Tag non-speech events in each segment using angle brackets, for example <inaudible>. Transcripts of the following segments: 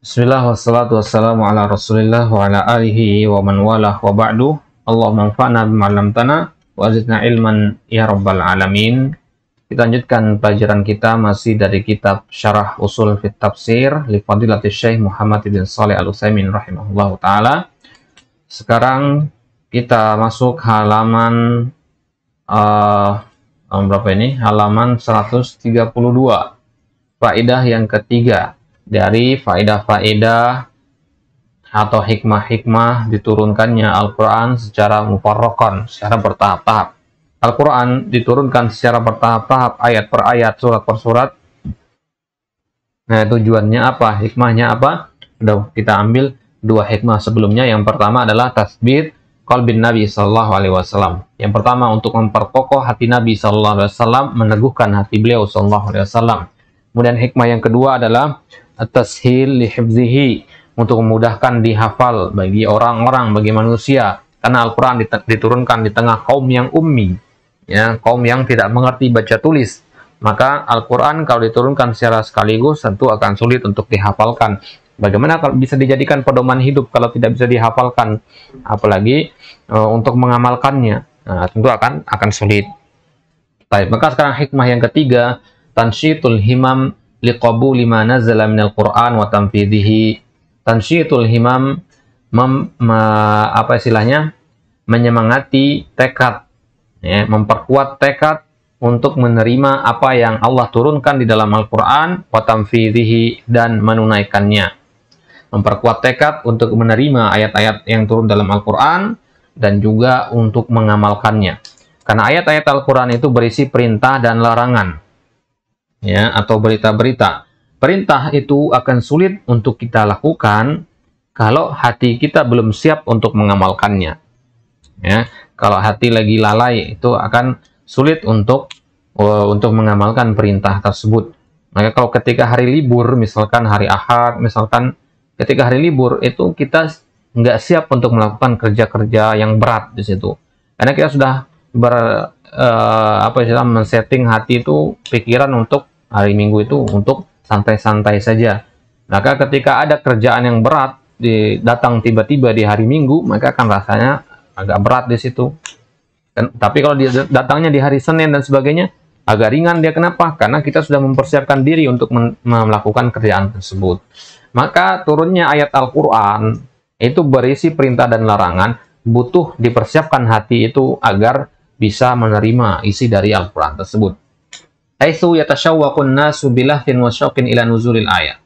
Bismillah wassalatu wassalamu ala rasulillah wa ala alihi wa man walah wa ba'du Allah manfa'na bimalam tanah wa azizna ilman ya rabbal alamin Kita lanjutkan pelajaran kita masih dari kitab Syarah Usul Fit Tafsir li Fadilatul Muhammad bin Salih Al-Utsaimin Rahimahullah taala. Sekarang kita masuk halaman uh, berapa ini? Halaman 132. Faedah yang ketiga dari faedah-faedah atau hikmah-hikmah diturunkannya Al-Quran secara mufarrokon, secara bertahap-tahap. Al-Quran diturunkan secara bertahap-tahap, ayat per ayat, surat per surat. Nah, tujuannya apa? Hikmahnya apa? Udah, kita ambil dua hikmah sebelumnya. Yang pertama adalah tasbih kalbin Nabi saw. Yang pertama untuk memperkokoh hati Nabi saw meneguhkan hati beliau saw. Kemudian hikmah yang kedua adalah at-tashil lihibzihi untuk memudahkan dihafal bagi orang-orang bagi manusia karena Al-Qur'an diturunkan di tengah kaum yang ummi ya kaum yang tidak mengerti baca tulis maka Al-Qur'an kalau diturunkan secara sekaligus tentu akan sulit untuk dihafalkan bagaimana kalau bisa dijadikan pedoman hidup kalau tidak bisa dihafalkan apalagi e, untuk mengamalkannya nah, tentu akan akan sulit baik maka sekarang hikmah yang ketiga tansyitul himam liqabuli ma nazala minal Qur'an wa tanfidhihi tansyitul himam mem, ma, apa istilahnya menyemangati tekad ya, memperkuat tekad untuk menerima apa yang Allah turunkan di dalam Al-Qur'an wa tanfidhihi dan menunaikannya memperkuat tekad untuk menerima ayat-ayat yang turun dalam Al-Qur'an dan juga untuk mengamalkannya karena ayat-ayat Al-Qur'an itu berisi perintah dan larangan ya atau berita-berita. Perintah itu akan sulit untuk kita lakukan kalau hati kita belum siap untuk mengamalkannya. Ya, kalau hati lagi lalai itu akan sulit untuk uh, untuk mengamalkan perintah tersebut. Maka kalau ketika hari libur, misalkan hari Ahad, misalkan ketika hari libur itu kita nggak siap untuk melakukan kerja-kerja yang berat di situ. Karena kita sudah ber uh, apa istilah men-setting hati itu pikiran untuk hari Minggu itu untuk santai-santai saja. Maka ketika ada kerjaan yang berat di, datang tiba-tiba di hari Minggu, maka akan rasanya agak berat di situ. Dan, tapi kalau dia datangnya di hari Senin dan sebagainya, agak ringan dia kenapa? Karena kita sudah mempersiapkan diri untuk melakukan kerjaan tersebut. Maka turunnya ayat Al-Quran itu berisi perintah dan larangan, butuh dipersiapkan hati itu agar bisa menerima isi dari Al-Quran tersebut. Aitsu yatashawwaqun nasu bilahfin wa syauqin ila nuzulil ayat.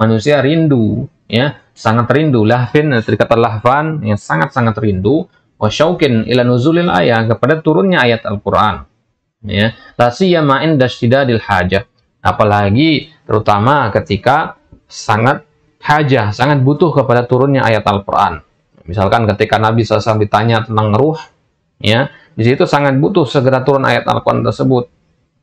Manusia rindu, ya, sangat rindu lahfin terkata lahfan yang sangat-sangat rindu wa syauqin ila nuzulil ayat kepada turunnya ayat Al-Qur'an. Ya, la main inda istidadil hajah. Apalagi terutama ketika sangat hajah, sangat butuh kepada turunnya ayat Al-Qur'an. Misalkan ketika Nabi SAW ditanya tentang ruh, ya, di situ sangat butuh segera turun ayat Al-Qur'an tersebut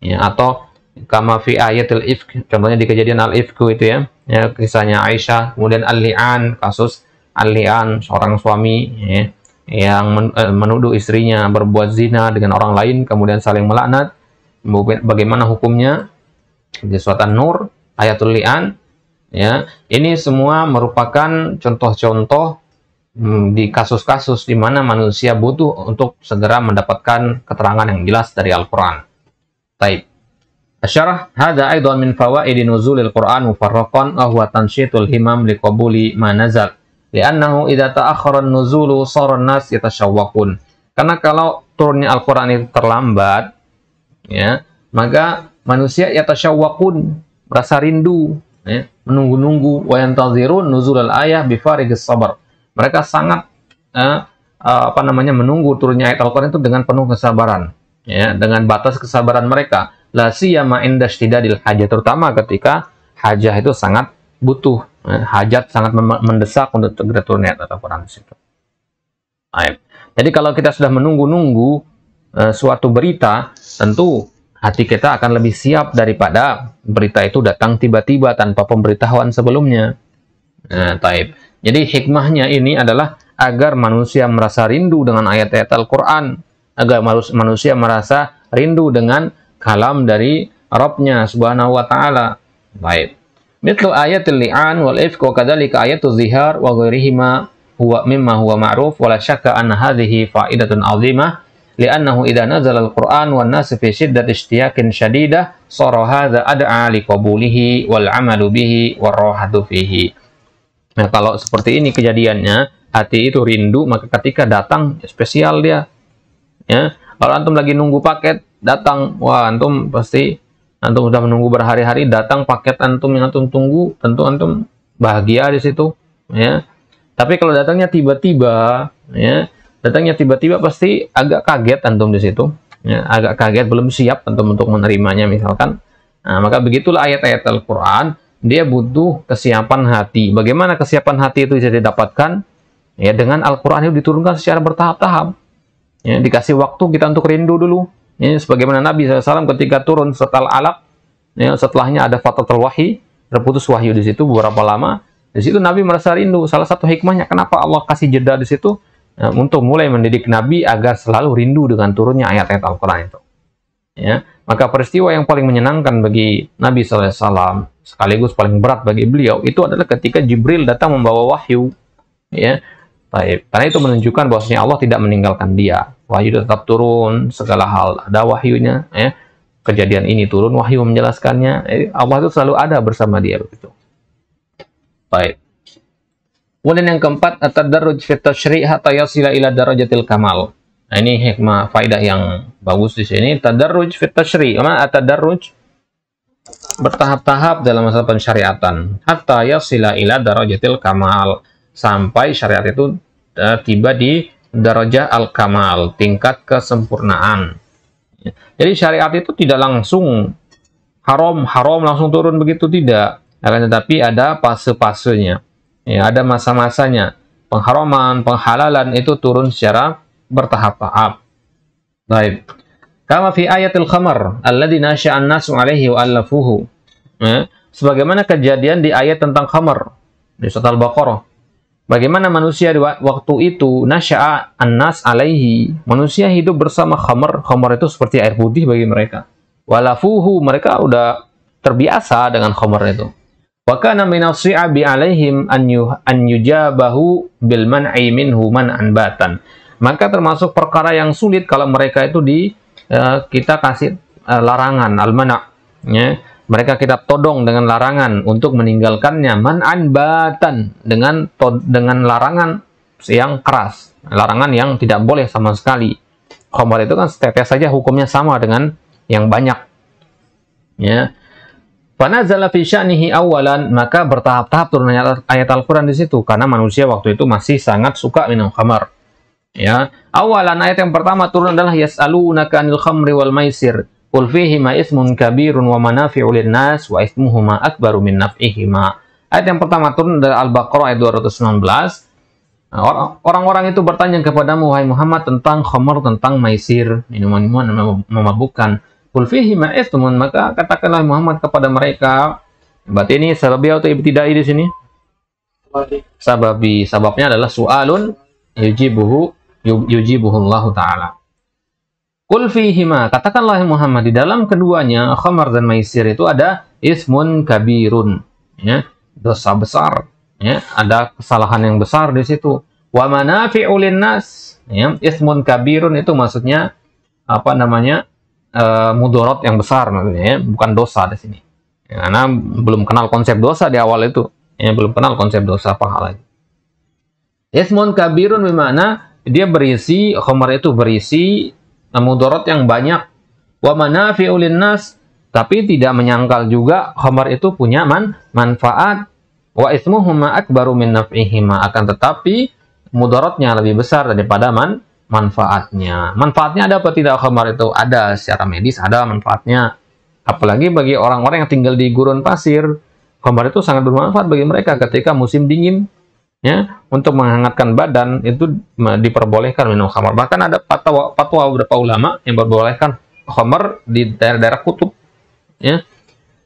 ya atau kama fi ayatil ifk contohnya di kejadian al ifku itu ya ya kisahnya Aisyah kemudian al li'an kasus al li'an seorang suami ya, yang eh, menuduh istrinya berbuat zina dengan orang lain kemudian saling melaknat bagaimana hukumnya di suatu nur ayatul li'an ya ini semua merupakan contoh-contoh hmm, di kasus-kasus di mana manusia butuh untuk segera mendapatkan keterangan yang jelas dari Al-Quran. Taib. Asyarah hadza aidan min fawaidi nuzulil Qur'an mufarraqan wa huwa tansyitul himam liqabuli ma nazal. Li'annahu idza ta'akhkhara an-nuzulu sara an-nas yatashawwaqun. Karena kalau turunnya Al-Qur'an itu terlambat ya, maka manusia yatashawwaqun merasa rindu ya, menunggu-nunggu wa yantazirun nuzulal ayah bi sabar. Mereka sangat eh, apa namanya menunggu turunnya ayat Al-Qur'an itu dengan penuh kesabaran ya dengan batas kesabaran mereka la siyama indastidadil hajah terutama ketika hajah itu sangat butuh ya, hajat sangat mendesak untuk segera turun atau Quran situ. Ayat. Jadi kalau kita sudah menunggu-nunggu e, suatu berita, tentu hati kita akan lebih siap daripada berita itu datang tiba-tiba tanpa pemberitahuan sebelumnya. Nah, taib. Jadi hikmahnya ini adalah agar manusia merasa rindu dengan ayat-ayat Al-Quran, agar manusia merasa rindu dengan kalam dari Rabbnya subhanahu wa ta'ala. Baik. Mitlu ayat li'an wal ifk wa kadzalika ayatul zihar wa ghairihima huwa mimma huwa ma'ruf wa la syakka anna hadhihi fa'idatun 'azimah li'annahu idza nazala al-Qur'an wan nas fi shiddati ishtiyaqin shadidah sara hadza ad'a li qabulihi wal 'amalu bihi war rahatu fihi. Nah, kalau seperti ini kejadiannya, hati itu rindu, maka ketika datang spesial dia, ya kalau antum lagi nunggu paket datang wah antum pasti antum sudah menunggu berhari-hari datang paket antum yang antum tunggu tentu antum bahagia di situ ya tapi kalau datangnya tiba-tiba ya datangnya tiba-tiba pasti agak kaget antum di situ ya, agak kaget belum siap antum untuk menerimanya misalkan nah, maka begitulah ayat-ayat Al-Quran dia butuh kesiapan hati bagaimana kesiapan hati itu bisa didapatkan ya dengan Al-Quran itu diturunkan secara bertahap-tahap Ya, dikasih waktu kita untuk rindu dulu. Ya, sebagaimana Nabi SAW ketika turun setelah alaq, ya, setelahnya ada fatatul wahyi, terputus wahyu di situ beberapa lama. Di situ Nabi merasa rindu. Salah satu hikmahnya kenapa Allah kasih jeda di situ ya, untuk mulai mendidik Nabi agar selalu rindu dengan turunnya ayat-ayat Al-Quran itu. Ya, maka peristiwa yang paling menyenangkan bagi Nabi SAW sekaligus paling berat bagi beliau itu adalah ketika Jibril datang membawa wahyu. Ya, Taib. Karena itu menunjukkan bahwasanya Allah tidak meninggalkan dia. Wahyu tetap turun, segala hal ada wahyunya. Ya. Kejadian ini turun, wahyu menjelaskannya. Eh, Allah itu selalu ada bersama dia begitu. Baik. Kemudian yang keempat, at-tadarruj fi tasyri' hatta yasila ila darajatil kamal. Nah, ini hikmah faidah yang bagus di sini. Tadarruj fi tasyri', Mana at-tadarruj? Bertahap-tahap dalam masalah pensyariatan. Hatta yasila ila darajatil kamal sampai syariat itu uh, tiba di darajah al-kamal, tingkat kesempurnaan. Jadi syariat itu tidak langsung haram-haram langsung turun begitu tidak, akan tetapi ada fase-fasenya. Ya, ada masa-masanya. Pengharaman, penghalalan itu turun secara bertahap-tahap. Baik. Kama fi ayatil khamar alladzi nasya'an nasu alaihi wa allafuhu. Ya. Sebagaimana kejadian di ayat tentang khamar di surat Al-Baqarah Bagaimana manusia di waktu itu nasya'a annas alaihi. Manusia hidup bersama khamar. Khamar itu seperti air putih bagi mereka. Walafuhu mereka udah terbiasa dengan khamar itu. Wa kana minas si'abi alaihim an an yujabahu bil man'i minhu man'an batan. Maka termasuk perkara yang sulit kalau mereka itu di uh, kita kasih uh, larangan al-mana' ya mereka kita todong dengan larangan untuk meninggalkannya man'an batan dengan dengan larangan yang keras larangan yang tidak boleh sama sekali khamar itu kan setetes saja hukumnya sama dengan yang banyak ya Panazala fi sya'nihi awalan, maka bertahap-tahap turunnya ayat, ayat Al-Quran di situ. Karena manusia waktu itu masih sangat suka minum khamar. Ya, awalan ayat yang pertama turun adalah yas'alunaka 'anil khamri wal maisir. Qul fihima ismun kabirun wa manafi'u linnas wa ismuhuma akbaru min naf'ihima. Ayat yang pertama turun dari Al-Baqarah ayat 219. Nah, orang-orang itu bertanya kepada wahai Muhammad tentang khamar, tentang maisir, minuman-minuman memabukkan. Qul fihima ismun, maka katakanlah Muhammad kepada mereka. Berarti ini sebabnya atau ibtidai di sini? Sebabnya Sababnya adalah su'alun yujibuhu yujibuhullahu ta'ala. Kulfi hima katakanlah Muhammad di dalam keduanya khamar dan maisir itu ada ismun kabirun, ya, dosa besar, ya, ada kesalahan yang besar di situ. Wa fi ulinas ya, ismun kabirun itu maksudnya apa namanya? E, mudorot yang besar maksudnya, ya, bukan dosa di sini. Ya, karena belum kenal konsep dosa di awal itu, ya, belum kenal konsep dosa pahala. Ismun kabirun bermakna dia berisi khamar itu berisi mudorot yang banyak wa manafi'u nas tapi tidak menyangkal juga khamar itu punya man manfaat wa ismuhuma akbaru min naf'ihima akan tetapi mudaratnya lebih besar daripada man manfaatnya. Manfaatnya ada apa tidak khamar itu? Ada secara medis ada manfaatnya. Apalagi bagi orang-orang yang tinggal di gurun pasir, khamar itu sangat bermanfaat bagi mereka ketika musim dingin ya untuk menghangatkan badan itu diperbolehkan minum khamar bahkan ada fatwa fatwa beberapa ulama yang memperbolehkan khamar di daerah-daerah kutub ya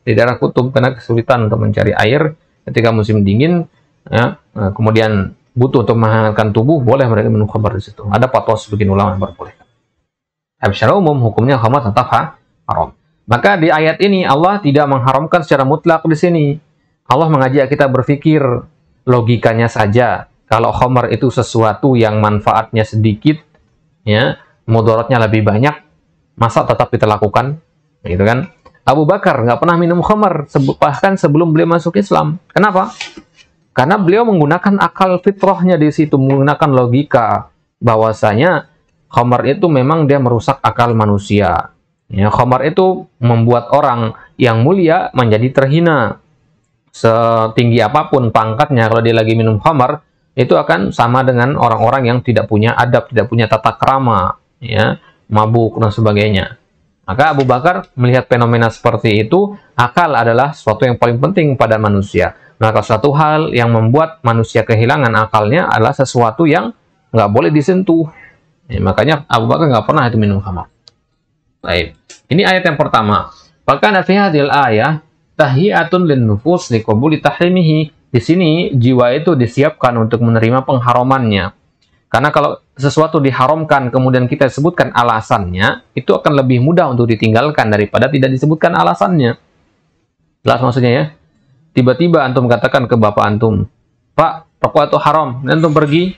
di daerah kutub karena kesulitan untuk mencari air ketika musim dingin ya e, kemudian butuh untuk menghangatkan tubuh boleh mereka minum khamar di situ ada fatwa sebagian ulama yang memperbolehkan tapi secara umum hukumnya khamar tetap haram maka di ayat ini Allah tidak mengharamkan secara mutlak di sini Allah mengajak kita berpikir logikanya saja kalau homer itu sesuatu yang manfaatnya sedikit ya mudaratnya lebih banyak masa tetap kita lakukan gitu kan Abu Bakar nggak pernah minum homer, bahkan sebelum beliau masuk Islam kenapa karena beliau menggunakan akal fitrahnya di situ menggunakan logika bahwasanya homer itu memang dia merusak akal manusia ya homer itu membuat orang yang mulia menjadi terhina setinggi apapun pangkatnya kalau dia lagi minum khamar itu akan sama dengan orang-orang yang tidak punya adab, tidak punya tata krama, ya, mabuk dan sebagainya. Maka Abu Bakar melihat fenomena seperti itu, akal adalah sesuatu yang paling penting pada manusia. Maka satu hal yang membuat manusia kehilangan akalnya adalah sesuatu yang nggak boleh disentuh. Ya, makanya Abu Bakar nggak pernah itu minum khamar. Baik. Ini ayat yang pertama. Bahkan ada hadil ayah tahiyatun lin nufus liqabuli tahrimihi. Di sini jiwa itu disiapkan untuk menerima pengharamannya. Karena kalau sesuatu diharamkan kemudian kita sebutkan alasannya, itu akan lebih mudah untuk ditinggalkan daripada tidak disebutkan alasannya. Jelas maksudnya ya? Tiba-tiba antum katakan ke bapak antum, "Pak, rokok itu haram." Dan antum pergi,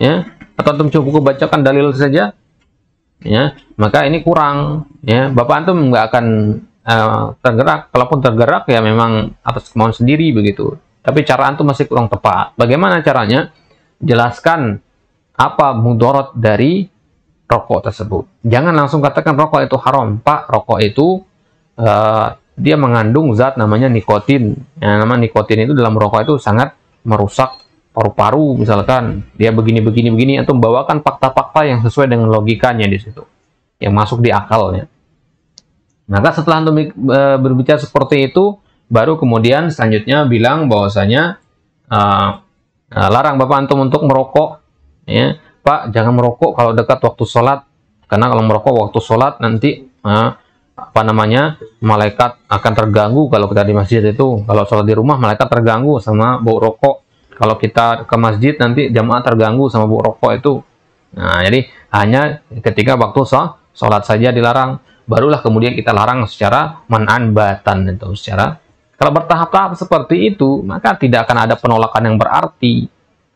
ya. Atau antum cukup bacakan dalil saja, ya maka ini kurang ya bapak antum nggak akan uh, tergerak. Kalaupun tergerak ya memang atas kemauan sendiri begitu. Tapi cara antum masih kurang tepat. Bagaimana caranya? Jelaskan apa mudorot dari rokok tersebut. Jangan langsung katakan rokok itu haram. Pak, rokok itu uh, dia mengandung zat namanya nikotin. Yang nama nikotin itu dalam rokok itu sangat merusak paru-paru misalkan. Dia begini begini begini atau bawakan fakta-fakta yang sesuai dengan logikanya di situ. Yang masuk di akalnya. Maka setelah antum e, berbicara seperti itu, baru kemudian selanjutnya bilang bahwasanya uh, larang bapak antum untuk merokok, ya Pak jangan merokok kalau dekat waktu sholat, karena kalau merokok waktu sholat nanti uh, apa namanya malaikat akan terganggu kalau kita di masjid itu, kalau sholat di rumah malaikat terganggu sama bau rokok, kalau kita ke masjid nanti jamaah terganggu sama bau rokok itu. Nah jadi hanya ketika waktu sholat saja dilarang barulah kemudian kita larang secara menanbatan itu secara kalau bertahap-tahap seperti itu maka tidak akan ada penolakan yang berarti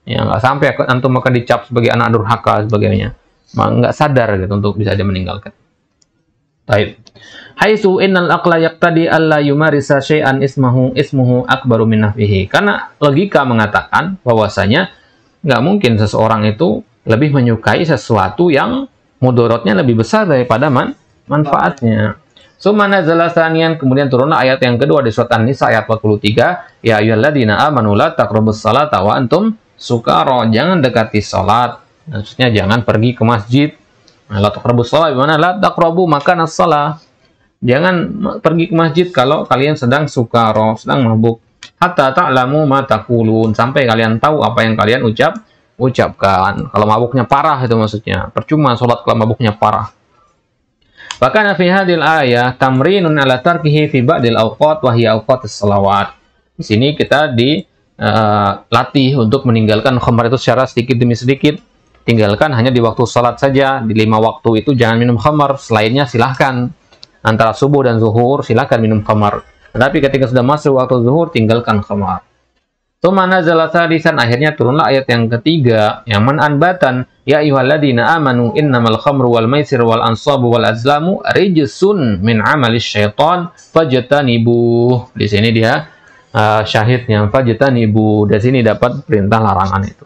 ya nggak sampai antum maka dicap sebagai anak durhaka sebagainya nggak sadar gitu untuk bisa dia meninggalkan Taib. Haitsu innal aqla yaqtadi alla yumarisa syai'an ismahu ismuhu akbaru min Karena logika mengatakan bahwasanya nggak mungkin seseorang itu lebih menyukai sesuatu yang mudorotnya lebih besar daripada man manfaatnya. Sumana nazala yang kemudian turun ayat yang kedua di surat An-Nisa ayat 43, ya ayyuhalladzina amanu la taqrabus salata wa antum sukara. Jangan dekati salat. Maksudnya jangan pergi ke masjid. la taqrabus salat bagaimana? La taqrabu makan salat. Jangan pergi ke masjid kalau kalian sedang sukara, sedang mabuk. Hatta ta'lamu ma taqulun sampai kalian tahu apa yang kalian ucap ucapkan. Kalau mabuknya parah itu maksudnya. Percuma salat kalau mabuknya parah. Bahkan fi hadil ayah tamrinun ala tarkihi fi ba'dil awqat wa hiya salawat. Di sini kita dilatih eh, uh, untuk meninggalkan khamar itu secara sedikit demi sedikit. Tinggalkan hanya di waktu salat saja, di lima waktu itu jangan minum khamar, selainnya silahkan. Antara subuh dan zuhur silahkan minum khamar. Tetapi ketika sudah masuk waktu zuhur tinggalkan khamar. Tumana saadisan akhirnya turunlah ayat yang ketiga yang menanbatan ya ayyuhalladzina amanu innamal khamru wal maisir wal ansabu wal azlamu rijsun min amalis syaitan fajtanibu. Di sini dia uh, syahidnya fajtanibu. Di sini dapat perintah larangan itu.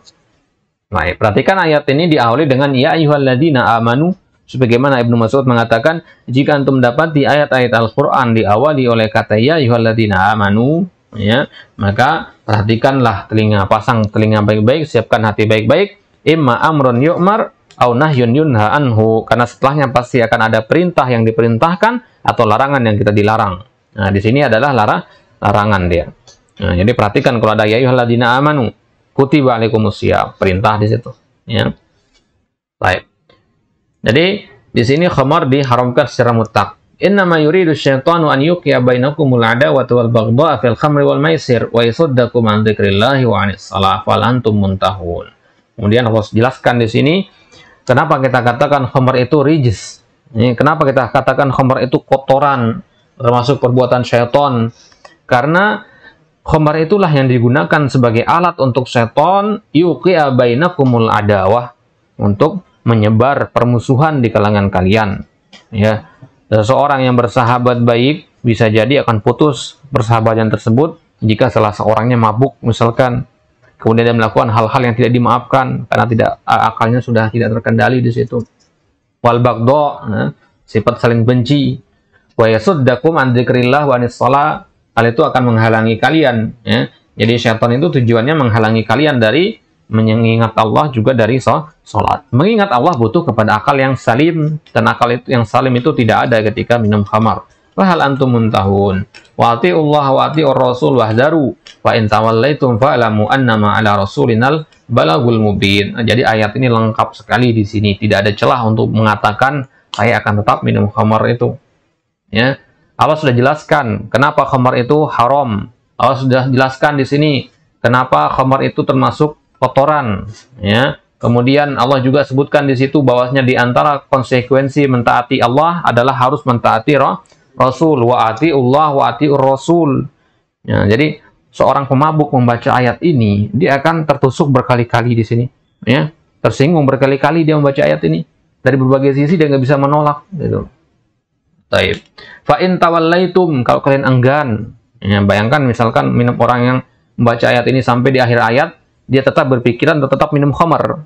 Baik, perhatikan ayat ini diawali dengan ya ayyuhalladzina amanu Sebagaimana Ibnu Mas'ud mengatakan, jika antum dapat di ayat-ayat Al-Quran diawali oleh kata ya iwaladina amanu, ya maka perhatikanlah telinga pasang telinga baik-baik siapkan hati baik-baik imma amrun yu'mar au nahyun yunha anhu karena setelahnya pasti akan ada perintah yang diperintahkan atau larangan yang kita dilarang nah di sini adalah lara larangan dia nah, jadi perhatikan kalau ada ya ayyuhalladzina amanu kutiba alaikumusya perintah di situ ya baik jadi di sini khamar diharamkan secara mutlak Innama yuridu syaitanu an yuqya bainakumul adawati wal baghdha fil khamri wal maisir wa yasuddakum an dzikrillahi wa anis salah fal antum muntahun. Kemudian Allah jelaskan di sini kenapa kita katakan khamr itu rijis. Ini kenapa kita katakan khamr itu kotoran termasuk perbuatan syaitan? Karena khamr itulah yang digunakan sebagai alat untuk syaitan yuqya bainakumul adawah untuk menyebar permusuhan di kalangan kalian. Ya Seseorang eh, yang bersahabat baik bisa jadi akan putus persahabatan tersebut jika salah seorangnya mabuk misalkan kemudian dia melakukan hal-hal yang tidak dimaafkan karena tidak akalnya sudah tidak terkendali di situ. Wal bagdo, eh, sifat saling benci. Wa yasuddakum an dzikrillah wa Hal itu akan menghalangi kalian ya. Jadi setan itu tujuannya menghalangi kalian dari mengingat Allah juga dari sholat. Mengingat Allah butuh kepada akal yang salim dan akal itu yang salim itu tidak ada ketika minum khamar. hal antum muntahun. Wa Allah wa atiur rasul wahdaru. Wa in tawallaitum fa'lamu annama ala rasulinal balagul mubin. Nah, jadi ayat ini lengkap sekali di sini. Tidak ada celah untuk mengatakan saya akan tetap minum khamar itu. Ya. Allah sudah jelaskan kenapa khamar itu haram. Allah sudah jelaskan di sini kenapa khamar itu termasuk kotoran ya kemudian Allah juga sebutkan di situ bahwasanya di antara konsekuensi mentaati Allah adalah harus mentaati roh, Rasul waati Allah waati Rasul ya, jadi seorang pemabuk membaca ayat ini dia akan tertusuk berkali-kali di sini ya tersinggung berkali-kali dia membaca ayat ini dari berbagai sisi dia nggak bisa menolak gitu Taib. Fa in tawallaitum kalau kalian enggan. Ya, bayangkan misalkan minum orang yang membaca ayat ini sampai di akhir ayat dia tetap berpikiran tetap minum khamar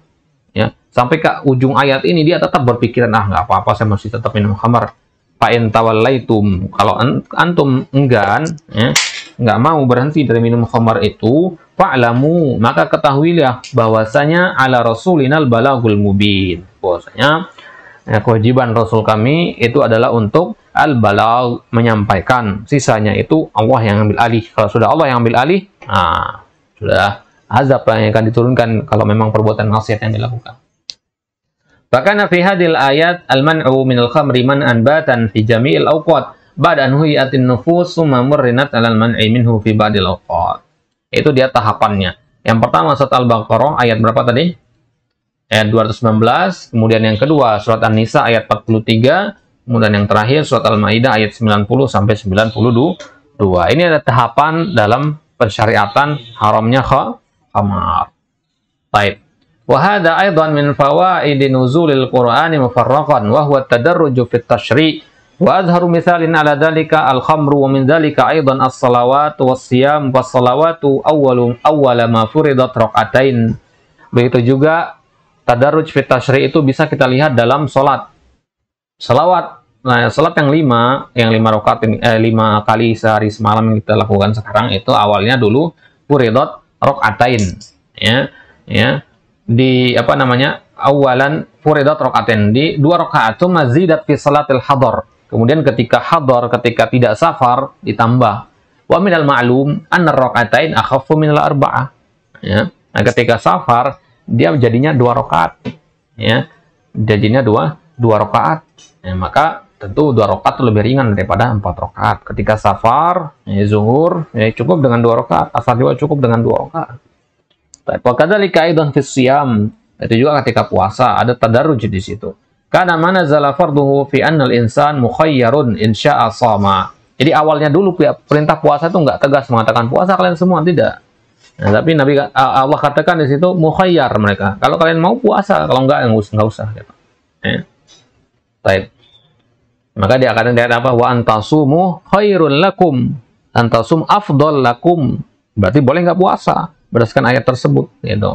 ya sampai ke ujung ayat ini dia tetap berpikiran ah nggak apa-apa saya masih tetap minum khamar Pak tawallaitum kalau antum enggan ya, nggak mau berhenti dari minum khamar itu pak fa'lamu maka ketahuilah bahwasanya ala rasulinal balagul mubin bahwasanya ya, kewajiban rasul kami itu adalah untuk al balag menyampaikan sisanya itu Allah yang ambil alih kalau sudah Allah yang ambil alih nah sudah azab yang akan diturunkan kalau memang perbuatan maksiat yang dilakukan. Bahkan fi hadil ayat al-man'u min al-khamri man batan fi jami'il awqat ba'da an huyatin nufus summa murrinat alal mani minhu fi ba'dil awqat. Itu dia tahapannya. Yang pertama surat Al-Baqarah ayat berapa tadi? Ayat 219, kemudian yang kedua surat An-Nisa ayat 43, kemudian yang terakhir surat Al-Maidah ayat 90 sampai 92. Ini ada tahapan dalam persyariatan haramnya khamr qamar. Baik. Wa hadha aidan min fawaid nuzulil Qur'ani mufarraqan wa huwa tadarruju fit fi tashri wa azharu mithalin ala dhalika al-khamru wa min dhalika aidan as-salawat was-siyam was-salawatu awwalum awwala ma furidat raq'atain. Begitu juga tadarruj fi tashri itu bisa kita lihat dalam salat. Salawat Nah, salat yang lima, yang lima rakaat eh, lima kali sehari semalam yang kita lakukan sekarang itu awalnya dulu puridot Rokatain, ya ya di apa namanya awalan furidat rokaatain di dua rokaat itu mazidat fi salatil hador kemudian ketika hador ketika tidak safar ditambah wa minal ma'lum rokatain rakaatain min al arba'ah ya nah ketika safar dia jadinya dua rokaat. ya jadinya dua dua rokaat. ya, maka tentu dua rokat lebih ringan daripada empat rokat. Ketika safar, ya, zuhur, ya, cukup dengan dua rokat. Asar juga cukup dengan dua rokat. Wakadhalika aidan fis siyam. Itu juga ketika puasa, ada tadaruj di situ. Karena mana zalafar farduhu fi annal insan mukhayyarun insya'a sama. Jadi awalnya dulu perintah puasa itu nggak tegas mengatakan puasa kalian semua tidak. Nah, tapi Nabi Allah katakan di situ mukhayyar mereka. Kalau kalian mau puasa, kalau nggak nggak usah, enggak gitu. Ya. Maka dia akan lihat apa? Wa antasumu khairul lakum. Antasum afdol lakum. Berarti boleh nggak puasa berdasarkan ayat tersebut. dong gitu.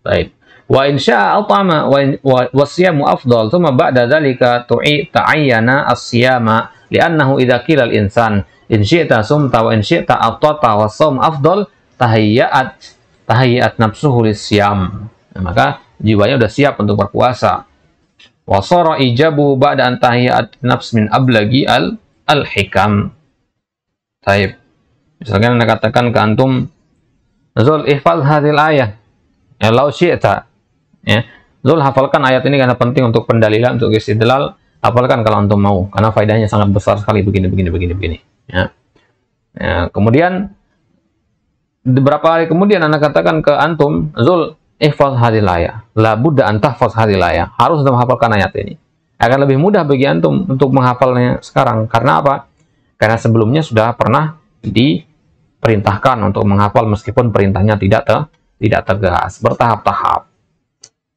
Baik. Wa insya al-tama wa siyamu afdol. Thumma ba'da dhalika tu'i ta'ayyana as-siyama. Liannahu idha kilal insan. In syi'ta sumta wa in syi'ta aftata wa sawm afdol tahiyyat tahiyyat nafsuhu lisyam. Nah, maka jiwanya sudah siap untuk berpuasa. Wa sara ijabu ba'da an tahiyat nafs min ablagi al al hikam. Taib. Misalkan anda katakan ke antum Zul ihfaz hadhil ayah. Ya lau syi'ta. Ya. Zul hafalkan ayat ini karena penting untuk pendalilan untuk istidlal. Hafalkan kalau antum mau karena faedahnya sangat besar sekali begini begini begini begini. Ya. ya. Kemudian beberapa hari kemudian anda katakan ke antum Zul Ihfaz hadilaya. La budda antahfaz hadilaya. Harus untuk menghafalkan ayat ini. Akan lebih mudah bagi antum untuk menghafalnya sekarang. Karena apa? Karena sebelumnya sudah pernah diperintahkan untuk menghafal meskipun perintahnya tidak ter, tidak tegas, bertahap-tahap.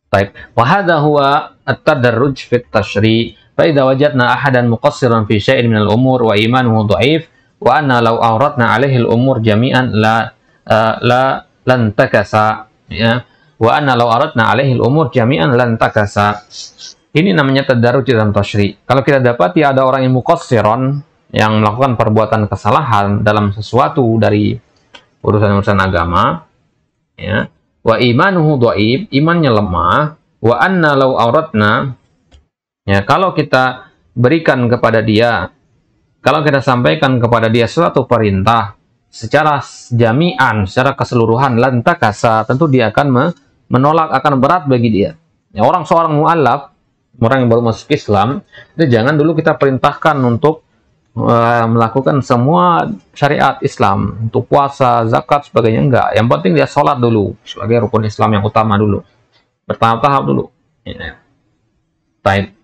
Baik, wa hadha huwa at-tadarruj fi at-tashri. Fa idza wajadna ahadan muqassiran fi syai'in min al-umur wa imanuhu dha'if wa anna law awratna alaihi al-umur jami'an la uh, la lan takasa ya wa anna law aradna alaihil umur jami'an lan takasa. Ini namanya tadarruj dalam tasyri. Kalau kita dapati ada orang yang muqassiran yang melakukan perbuatan kesalahan dalam sesuatu dari urusan-urusan agama, ya. Wa imanuhu dhaif, imannya lemah, wa anna law aradna ya kalau kita berikan kepada dia kalau kita sampaikan kepada dia suatu perintah secara jami'an, secara keseluruhan lantakasa, tentu dia akan me menolak akan berat bagi dia. Ya, orang seorang mu'alaf, orang yang baru masuk Islam, itu jangan dulu kita perintahkan untuk uh, melakukan semua syariat Islam, untuk puasa, zakat, sebagainya, enggak. Yang penting dia sholat dulu, sebagai rukun Islam yang utama dulu. Bertahap-tahap dulu. Ya. Baik.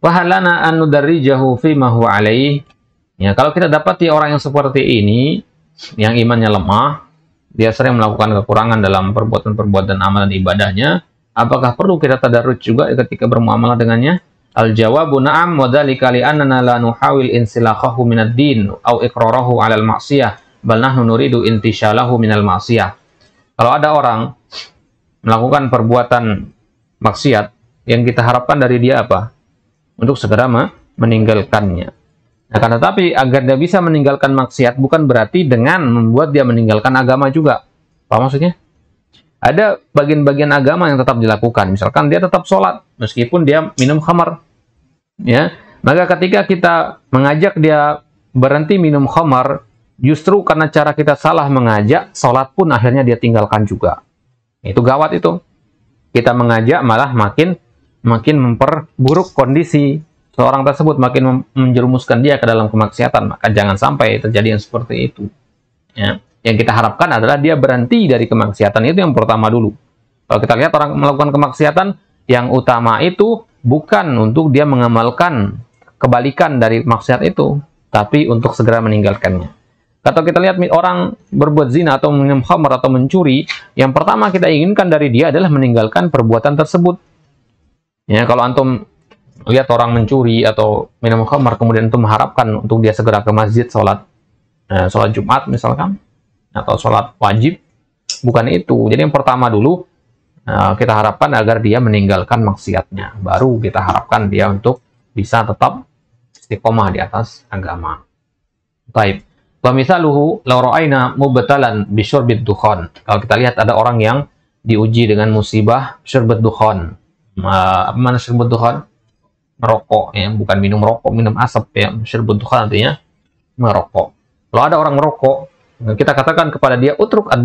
Wahalana an nudarrijahu fi mahu alaih. Ya, kalau kita dapati orang yang seperti ini, yang imannya lemah, dia sering melakukan kekurangan dalam perbuatan-perbuatan amalan ibadahnya. Apakah perlu kita tadarus juga ketika bermuamalah dengannya? Al-jawabu na'am wa dhalika li'annana la nuhawil insilakhahu minad din au iqrarahu 'alal ma'siyah bal nahnu nuridu intishalahu minal ma'siyah. Kalau ada orang melakukan perbuatan maksiat, yang kita harapkan dari dia apa? Untuk segera meninggalkannya akan nah, tetapi agar dia bisa meninggalkan maksiat bukan berarti dengan membuat dia meninggalkan agama juga. Apa maksudnya? Ada bagian-bagian agama yang tetap dilakukan. Misalkan dia tetap sholat meskipun dia minum khamar. Ya, maka ketika kita mengajak dia berhenti minum khamar, justru karena cara kita salah mengajak, sholat pun akhirnya dia tinggalkan juga. Itu gawat itu. Kita mengajak malah makin makin memperburuk kondisi seorang tersebut makin menjerumuskan dia ke dalam kemaksiatan, maka jangan sampai terjadi yang seperti itu. Ya. Yang kita harapkan adalah dia berhenti dari kemaksiatan itu yang pertama dulu. Kalau kita lihat orang melakukan kemaksiatan, yang utama itu bukan untuk dia mengamalkan kebalikan dari maksiat itu, tapi untuk segera meninggalkannya. Atau kita lihat orang berbuat zina atau minum khamar atau mencuri, yang pertama kita inginkan dari dia adalah meninggalkan perbuatan tersebut. Ya, kalau antum lihat orang mencuri atau minum khamar kemudian itu mengharapkan untuk dia segera ke masjid sholat eh, sholat Jumat misalkan atau sholat wajib bukan itu jadi yang pertama dulu eh, kita harapkan agar dia meninggalkan maksiatnya baru kita harapkan dia untuk bisa tetap istiqomah di atas agama baik. wa misaluhu law ra'aina mubtalan bi dukhan kalau kita lihat ada orang yang diuji dengan musibah syurbat dukhon. Uh, apa mana syurbat dukhon? merokok ya bukan minum rokok minum asap ya syirbun dukhan artinya merokok kalau ada orang merokok kita katakan kepada dia utruk ad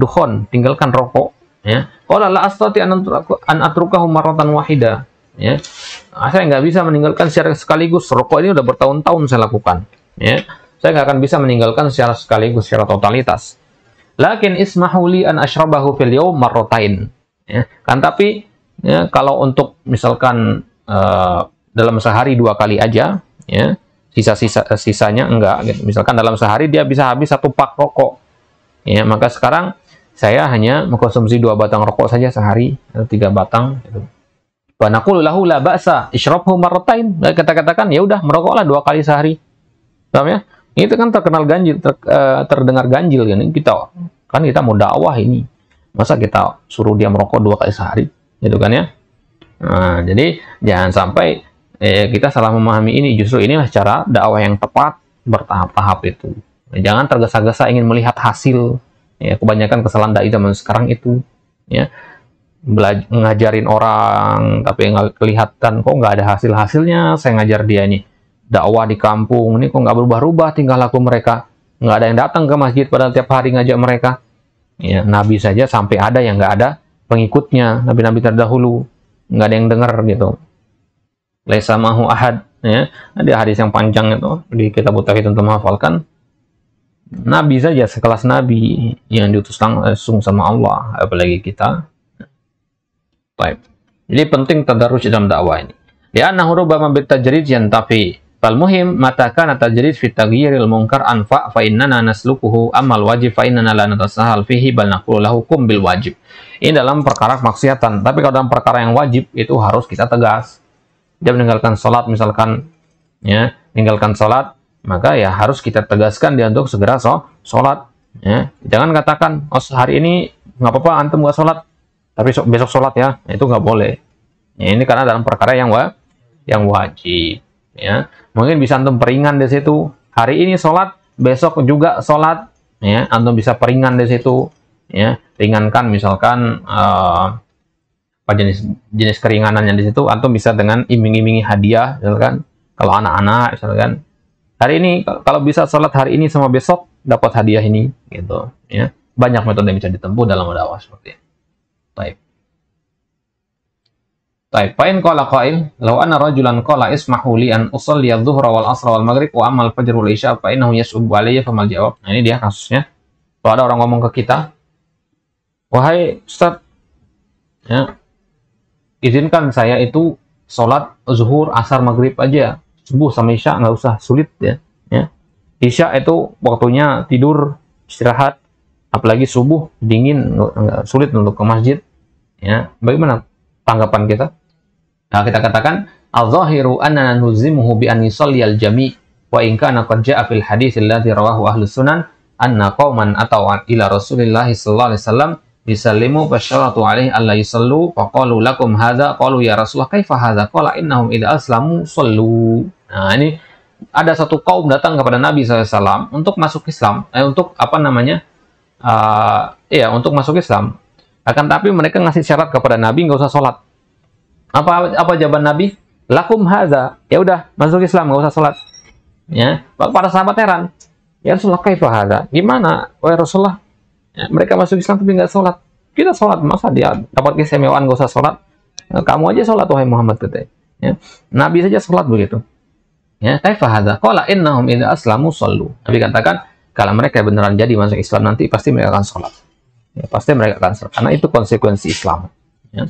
tinggalkan rokok ya qala la astati an atrukahu marotan wahida ya ah, saya nggak bisa meninggalkan secara sekaligus rokok ini udah bertahun-tahun saya lakukan ya saya nggak akan bisa meninggalkan secara sekaligus secara totalitas lakin ismahuli an ashrabahu fil yaum marratain ya kan tapi ya, kalau untuk misalkan uh, dalam sehari dua kali aja ya sisa-sisa eh, sisanya enggak gitu. misalkan dalam sehari dia bisa habis satu pak rokok ya maka sekarang saya hanya mengkonsumsi dua batang rokok saja sehari atau eh, tiga batang gitu. Fanaqulu lahu la ba'sa isyrabhu marratain. Nah, kita katakan ya udah merokoklah dua kali sehari. Paham ya? Itu kan terkenal ganjil ter, eh, terdengar ganjil kan kita kan kita mau dakwah ini. Masa kita suruh dia merokok dua kali sehari? Gitu kan ya? Nah, jadi jangan sampai eh, kita salah memahami ini justru inilah cara dakwah yang tepat bertahap-tahap itu eh, jangan tergesa-gesa ingin melihat hasil ya kebanyakan kesalahan dai zaman sekarang itu ya belajar, ngajarin orang tapi nggak kelihatan kok nggak ada hasil hasilnya saya ngajar dia ini dakwah di kampung ini kok nggak berubah-ubah tinggal laku mereka nggak ada yang datang ke masjid padahal tiap hari ngajak mereka ya nabi saja sampai ada yang nggak ada pengikutnya nabi-nabi terdahulu nggak ada yang dengar gitu laisa mahu ahad ya ada hadis yang panjang itu di kitab tauhid untuk menghafalkan nabi saja sekelas nabi yang diutus langsung eh, sama Allah apalagi kita Baik. Jadi penting tadarus dalam dakwah ini. Ya annahu rubbama yan tafi Fal muhim mata kana tajrid fi taghyiril munkar anfa fa innana naslukuhu amal wajib fa innana la natasahal fihi bal naqulu lahu kum bil wajib. Ini dalam perkara maksiatan, tapi kalau dalam perkara yang wajib itu harus kita tegas dia meninggalkan sholat misalkan ya meninggalkan sholat maka ya harus kita tegaskan dia untuk segera so, sholat ya jangan katakan oh hari ini nggak apa-apa antum nggak sholat tapi besok, besok sholat ya nah, itu nggak boleh ya, ini karena dalam perkara yang wa yang wajib ya mungkin bisa antum peringan di situ hari ini sholat besok juga sholat ya antum bisa peringan di situ ya ringankan misalkan uh, apa jenis jenis keringanan yang di situ atau bisa dengan iming-imingi hadiah misalkan kalau anak-anak misalkan hari ini kalau bisa sholat hari ini sama besok dapat hadiah ini gitu ya banyak metode yang bisa ditempuh dalam dakwah seperti Baik. Baik, pain qala qail, law anna rajulan kola ismahu li an usalli adh-dhuhra wal asr wal maghrib wa amal fajr wal isya fa innahu yas'ubu alayya jawab. Nah, ini dia kasusnya. Kalau ada orang ngomong ke kita, "Wahai Ustaz, ya, izinkan saya itu sholat zuhur asar maghrib aja subuh sama isya nggak usah sulit ya ya isya itu waktunya tidur istirahat apalagi subuh dingin nggak sulit untuk ke masjid ya bagaimana tanggapan kita nah kita katakan al-zahiru anna nuzimuhu bi an yusalli al-jami wa in kana qad ja'a fil hadis alladhi rawahu ahlus sunan anna qauman atau ila rasulillahi sallallahu alaihi wasallam yusallimu basyaratu alaihi alla yusallu faqalu lakum hadza qalu ya Rasulullah kaifa hadza qala innahum idza aslamu sallu nah ini ada satu kaum datang kepada Nabi SAW untuk masuk Islam eh untuk apa namanya uh, ya untuk masuk Islam akan tapi mereka ngasih syarat kepada Nabi nggak usah sholat apa apa jawaban Nabi lakum haza. ya udah masuk Islam nggak usah sholat ya para sahabat heran ya Rasulullah kaifa haza. gimana Wah Rasulullah Ya, mereka masuk Islam tapi nggak sholat. Kita sholat, masa dia dapat kesemewaan gak usah sholat? Eh, kamu aja sholat, wahai Muhammad kata Ya. Nabi saja sholat begitu. Ya, eh, hadza Qala innahum idza aslamu sallu. Nabi katakan, kalau mereka beneran jadi masuk Islam nanti, pasti mereka akan sholat. Ya, pasti mereka akan sholat. Karena itu konsekuensi Islam. Ya.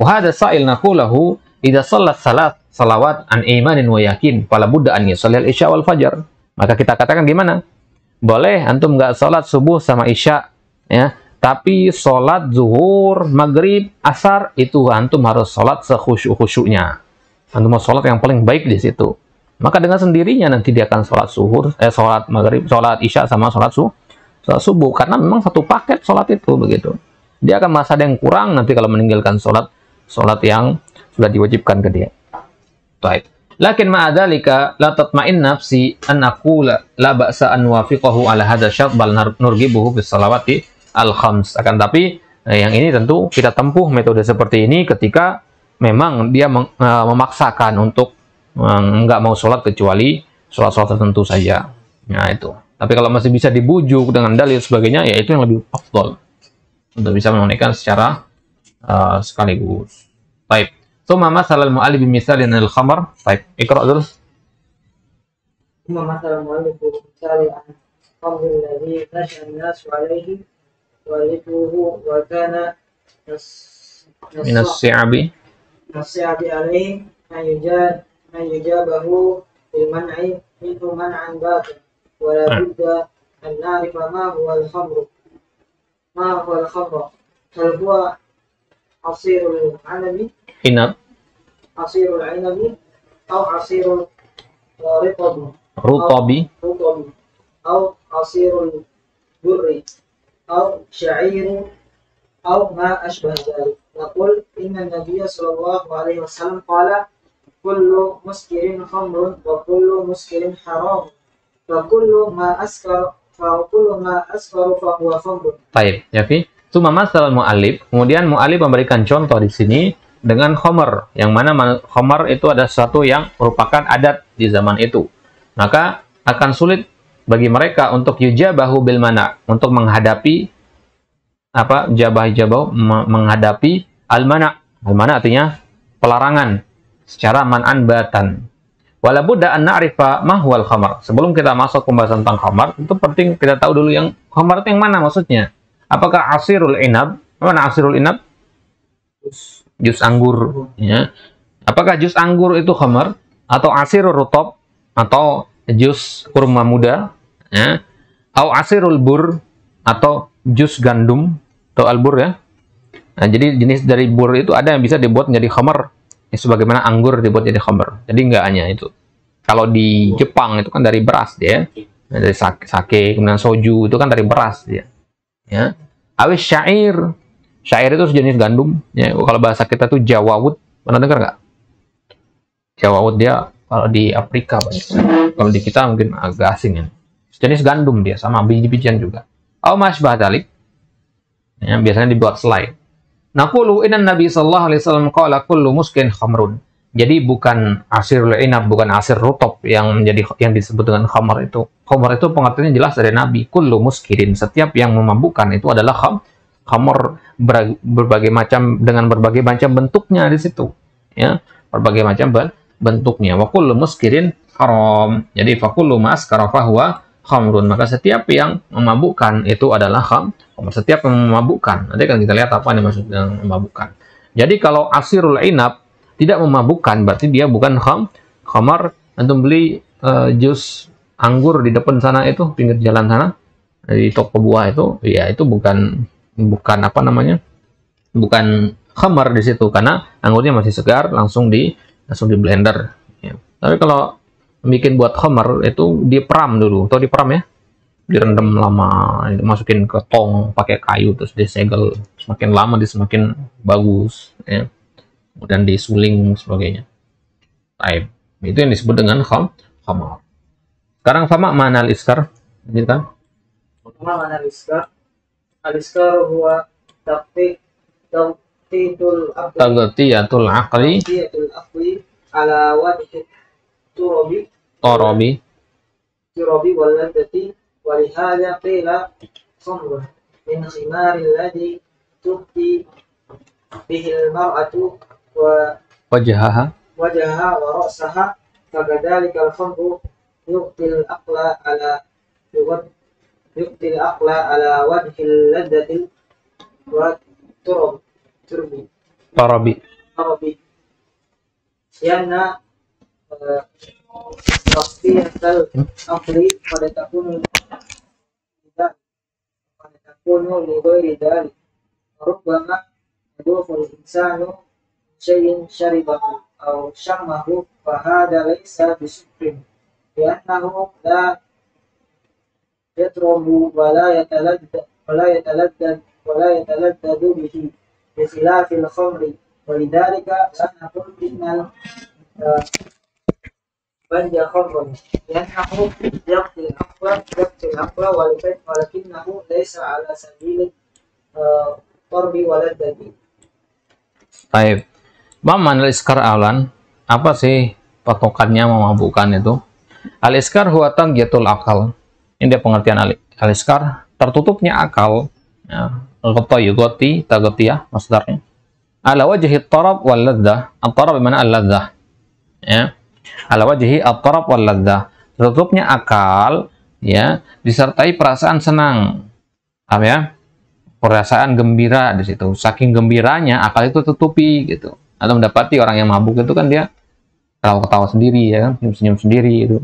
hadza sa'il naqulahu idha salat salat salawat an imanin wa yakin. Fala buddha an al isya wal fajar. Maka kita katakan gimana? boleh antum nggak sholat subuh sama isya ya tapi sholat zuhur maghrib asar itu antum harus sholat sekhusyuk khusyuknya antum mau sholat yang paling baik di situ maka dengan sendirinya nanti dia akan sholat zuhur eh sholat maghrib sholat isya sama sholat subuh sholat subuh karena memang satu paket sholat itu begitu dia akan merasa ada yang kurang nanti kalau meninggalkan sholat sholat yang sudah diwajibkan ke dia baik Lakin ma'adhalika la tatma'in nafsi an aqula la ba'sa an wafiqahu ala hadha syart bal nurgibuhu bis salawati al khams. Akan tapi eh, yang ini tentu kita tempuh metode seperti ini ketika memang dia eh, memaksakan untuk eh, nggak mau sholat kecuali sholat-sholat tertentu saja. Nah itu. Tapi kalau masih bisa dibujuk dengan dalil sebagainya, ya itu yang lebih afdol untuk bisa menunaikan secara uh, sekaligus. Baik. Tuma masal al-mu'ali Baik, ikra' terus. Tuma masal al al-mu'ali bi misal al-mu'ali bi misal anil khamar. Tuma masal al-mu'ali bi misal anil khamar. Tuma masal al-mu'ali bi misal anil khamar. Tuma masal al asirul inabi atau asirul e, rutabi rutabi rutabi atau asirul burri atau syair atau ma asbah dari Nakul inna Nabiya sallallahu alaihi wasallam qala kullu muskirin khamrun wa kullu muskirin haram wa kullu ma askar fa kullu ma askar fa huwa khamrun. Baik, ya fi. Suma masal mu'alib. Kemudian mu'alib memberikan contoh di sini dengan Homer, yang mana Homer itu ada sesuatu yang merupakan adat di zaman itu. Maka akan sulit bagi mereka untuk yujabahu bil mana, untuk menghadapi apa jabah jabah menghadapi al mana. Al mana artinya pelarangan secara man'an batan. Walabudda an arifa mahwal khamar. Sebelum kita masuk pembahasan tentang khamar, itu penting kita tahu dulu yang khamar itu yang mana maksudnya. Apakah asirul inab? Mana asirul inab? jus anggur ya apakah jus anggur itu khamar atau asir rutab atau jus kurma muda ya Atau asirul bur atau jus gandum atau albur ya nah, jadi jenis dari bur itu ada yang bisa dibuat menjadi khamar ya, sebagaimana anggur dibuat jadi khamar jadi enggak hanya itu kalau di Jepang itu kan dari beras dia ya. dari sake, sake kemudian soju itu kan dari beras dia ya awis syair Syair itu sejenis gandum. Ya, kalau bahasa kita tuh jawawut. Pernah dengar nggak? Jawawut dia kalau di Afrika banyak. Kalau di kita mungkin agak asing ya. Sejenis gandum dia sama biji-bijian juga. Oh Mas dalik. Ya, biasanya dibuat selai. Nakulu inan Nabi sallallahu alaihi wasallam qala kullu muskin khamrun. Jadi bukan asir inab, bukan asir rutop yang menjadi yang disebut dengan khamar itu. Khamar itu pengertiannya jelas dari Nabi. Kullu muskirin, setiap yang memabukkan itu adalah kham, kamar berbagai macam dengan berbagai macam bentuknya di situ ya berbagai macam ben, bentuknya wa kullu muskirin haram jadi fa kullu maskara fahuwa khamrun maka setiap yang memabukkan itu adalah kham setiap yang memabukkan nanti kan kita lihat apa yang maksud dengan memabukkan jadi kalau asirul inab tidak memabukkan berarti dia bukan kham khamar antum beli uh, jus anggur di depan sana itu pinggir jalan sana di toko buah itu ya itu bukan bukan apa namanya bukan khamar di situ karena anggurnya masih segar langsung di langsung di blender ya. tapi kalau bikin buat khamar itu di pram dulu atau di pram ya direndam lama masukin ke tong pakai kayu terus disegel semakin lama dia semakin bagus ya kemudian disuling sebagainya taib itu yang disebut dengan kham khamar sekarang sama mana al ini kan mana al Al-Iskar huwa taqti taqtitul aqli. Taqtiyatul aqli. Taqtiyatul akli ala wajhi turobi torobi Turobi wal ladati wa qila samra min khimari ladhi tubti Bihil mar'atu wa Wajahaha wajhaha wa ra'saha فكذلك الخمر يغطي العقل على يغطي yuktil akhla ala wajhil ladatil wa turub parabi parabi siyanna waktu yang terakhir pada tahun kita pada tahun ini boleh dari insanu cairin cairi atau syamahu bahada lagi sangat disiplin ya nahu يترم ولا la ولا wa ولا yataladdad به بخلاف الخمر ولذلك لا نقول إن بل خمر لأنه يقضي العقل يقضي العقل ولكن ولكنه ليس على سبيل الضرب ولا الدليل. طيب ما معنى الإسكار أولا؟ apa sih patokannya memabukkan itu? Al-iskar huwa tangyatul akal. Ini dia pengertian aliskar. Tertutupnya akal, ya, goti ghati, taghatiyah, masdarnya. Ala wajhi tarab wal laddah. At-tarab bimana al-laddah. Ya. Ala wajhi at-tarab wal laddah. Tertutupnya akal, ya, disertai perasaan senang. Paham ya? Perasaan gembira di situ. Saking gembiranya akal itu tertutupi gitu. Atau mendapati orang yang mabuk itu kan dia ketawa-ketawa sendiri ya kan, senyum-senyum sendiri itu.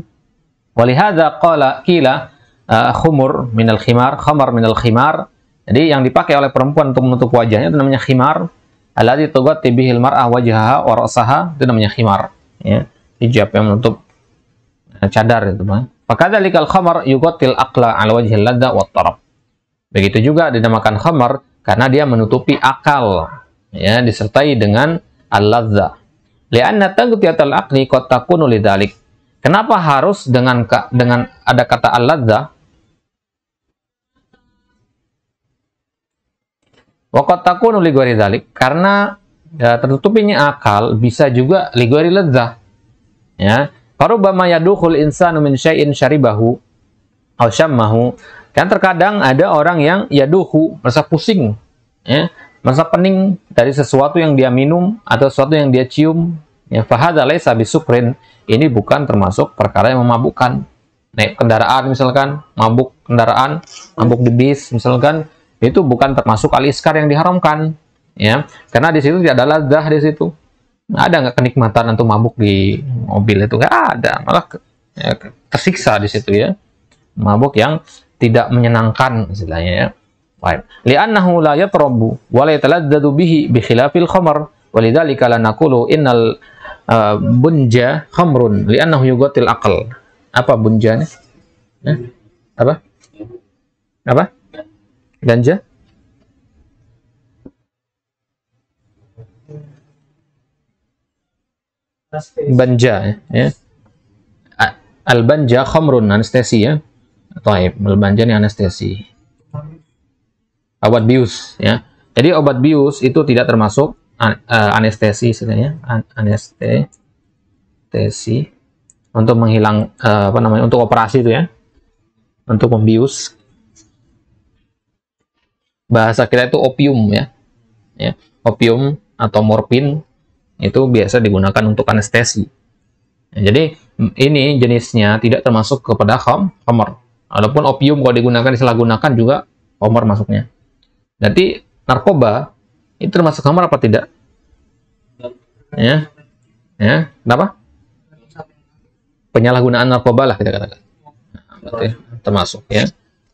Walihada qala kila uh, khumur minal khimar, khamar minal khimar. Jadi yang dipakai oleh perempuan untuk menutup wajahnya itu namanya khimar. Alat itu bihil mar'ah wajhaha wa ra'saha itu namanya khimar, ya. Hijab yang menutup eh, cadar itu mah. Fakadzalikal khamar yughottil aqla al wajhil ladza wa Begitu juga dinamakan khamar karena dia menutupi akal, ya, disertai dengan al-ladza. Lianna taghthiyatul aqli qad takunu lidzalik. Kenapa harus dengan dengan ada kata al ladzah Wakat takun ligori dalik karena ya, tertutupinya akal bisa juga ligori lezah. Ya, Karubama insan insanu min syai'in syaribahu au syammahu. Kan terkadang ada orang yang yaduhu merasa pusing, ya, merasa pening dari sesuatu yang dia minum atau sesuatu yang dia cium. Ya, fahadza laisa bisukrin. Ini bukan termasuk perkara yang memabukkan. Naik kendaraan misalkan, mabuk kendaraan, mabuk di bis misalkan, itu bukan termasuk aliskar yang diharamkan ya karena di situ tidak ada lazah di situ ada nggak kenikmatan untuk mabuk di mobil itu nggak ada malah ya, tersiksa di situ ya mabuk yang tidak menyenangkan istilahnya ya baik li'annahu la yatrabu wa la yataladdadu bihi bi khilafil khamar walidhalika la naqulu innal uh, bunja khamrun li'annahu yugatil aql apa bunjanya eh? apa apa Ganja? Banja ya. Al banja khamrun anestesi ya. Taib, al banja ini anestesi. Obat bius ya. Jadi obat bius itu tidak termasuk eh, anestesi sebenarnya anestesi untuk menghilang eh, apa namanya? untuk operasi itu ya. Untuk membius bahasa kita itu opium ya. ya. Opium atau morfin itu biasa digunakan untuk anestesi. Ya, jadi ini jenisnya tidak termasuk kepada kom, komor. Walaupun opium kalau digunakan disalahgunakan juga komor masuknya. Jadi narkoba itu termasuk komor apa tidak? Ya. Ya, kenapa? Penyalahgunaan narkoba lah kita katakan. Nah, termasuk ya.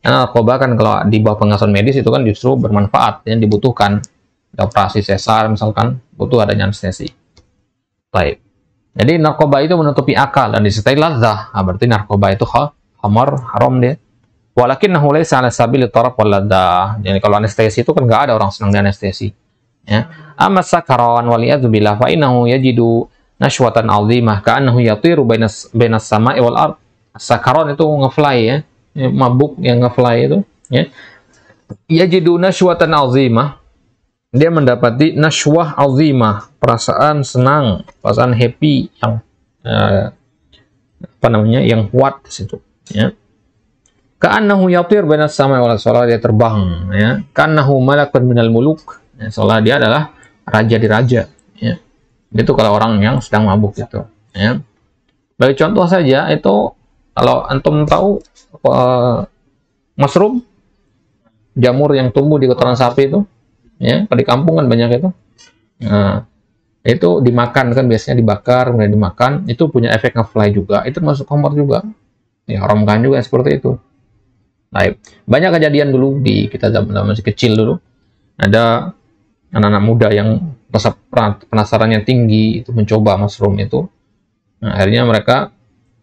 Karena narkoba kan kalau di bawah pengasuhan medis itu kan justru bermanfaat yang dibutuhkan. Ya, operasi sesar misalkan butuh adanya anestesi. Baik. Jadi narkoba itu menutupi akal dan disertai lazah. Nah, berarti narkoba itu khamar haram dia. Walakin laysa sana sabil taraf wal lazah. Jadi kalau anestesi itu kan nggak ada orang senang di anestesi. Ya. Amas sakaran waliyadu billah fa innahu yajidu nashwatan azimah ka'annahu yatiru bainas bainas sama'i wal ard. Sakaron itu nge-fly ya ya, mabuk yang ngefly itu ya jadi syuatan azimah dia mendapati naswah azimah perasaan senang perasaan happy yang eh, apa namanya yang kuat di situ ya ka'annahu yatir bainas sama wal salat dia terbang ya ka'annahu malakun minal muluk ya, soalnya dia adalah raja di raja ya itu kalau orang yang sedang mabuk gitu ya bagi contoh saja itu kalau antum tahu uh, mushroom jamur yang tumbuh di kotoran sapi itu, ya kalau di kampung kan banyak itu. Nah, itu dimakan kan biasanya dibakar kemudian dimakan itu punya efek fly juga itu masuk kompor juga ya ya, juga seperti itu nah, banyak kejadian dulu di kita zaman masih kecil dulu ada anak-anak muda yang rasa penasarannya tinggi itu mencoba mushroom itu nah, akhirnya mereka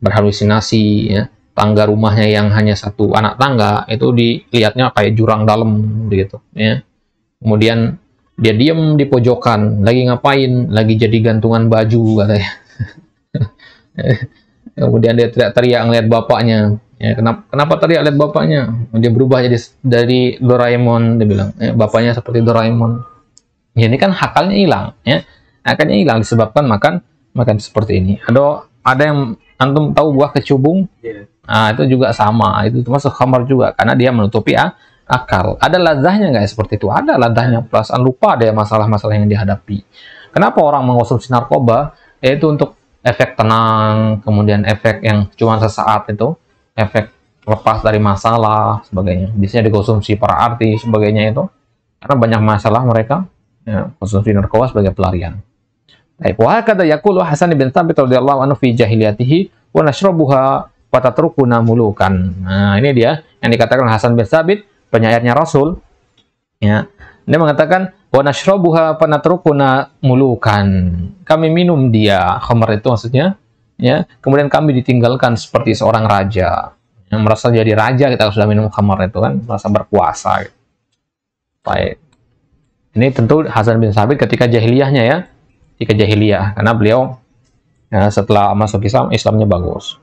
berhalusinasi ya tangga rumahnya yang hanya satu anak tangga itu dilihatnya kayak jurang dalam gitu ya kemudian dia diem di pojokan lagi ngapain lagi jadi gantungan baju katanya <laughs> kemudian dia teriak-teriak ngeliat bapaknya ya kenapa kenapa teriak lihat bapaknya dia berubah jadi dari Doraemon dia bilang ya, bapaknya seperti Doraemon ya ini kan hakalnya hilang ya akannya hilang disebabkan makan makan seperti ini ada ada yang antum tahu buah kecubung? Yeah. Nah, itu juga sama, itu termasuk khamar juga karena dia menutupi ah, akal. Ada lazahnya nggak seperti itu? Ada lazahnya, perasaan lupa ada ya masalah-masalah yang dihadapi. Kenapa orang mengonsumsi narkoba? Yaitu untuk efek tenang, kemudian efek yang cuma sesaat itu, efek lepas dari masalah, sebagainya. Biasanya dikonsumsi para artis, sebagainya itu. Karena banyak masalah mereka, ya, konsumsi narkoba sebagai pelarian. Eh, wah kata hakadha yaqulu Hasan bin Thabit radhiyallahu anhu fi jahiliatihi, wa nashrabuha wa tatrukuna mulukan. Nah, ini dia yang dikatakan Hasan bin Thabit, penyairnya Rasul. Ya. Dia mengatakan wa nashrabuha wa tatrukuna mulukan. Kami minum dia, khamar itu maksudnya, ya. Kemudian kami ditinggalkan seperti seorang raja. Yang merasa jadi raja kita sudah minum khamar itu kan, merasa berkuasa. Gitu. Baik. Ini tentu Hasan bin Sabit ketika jahiliyahnya ya ketika jahiliyah karena beliau ya, setelah masuk Islam Islamnya bagus.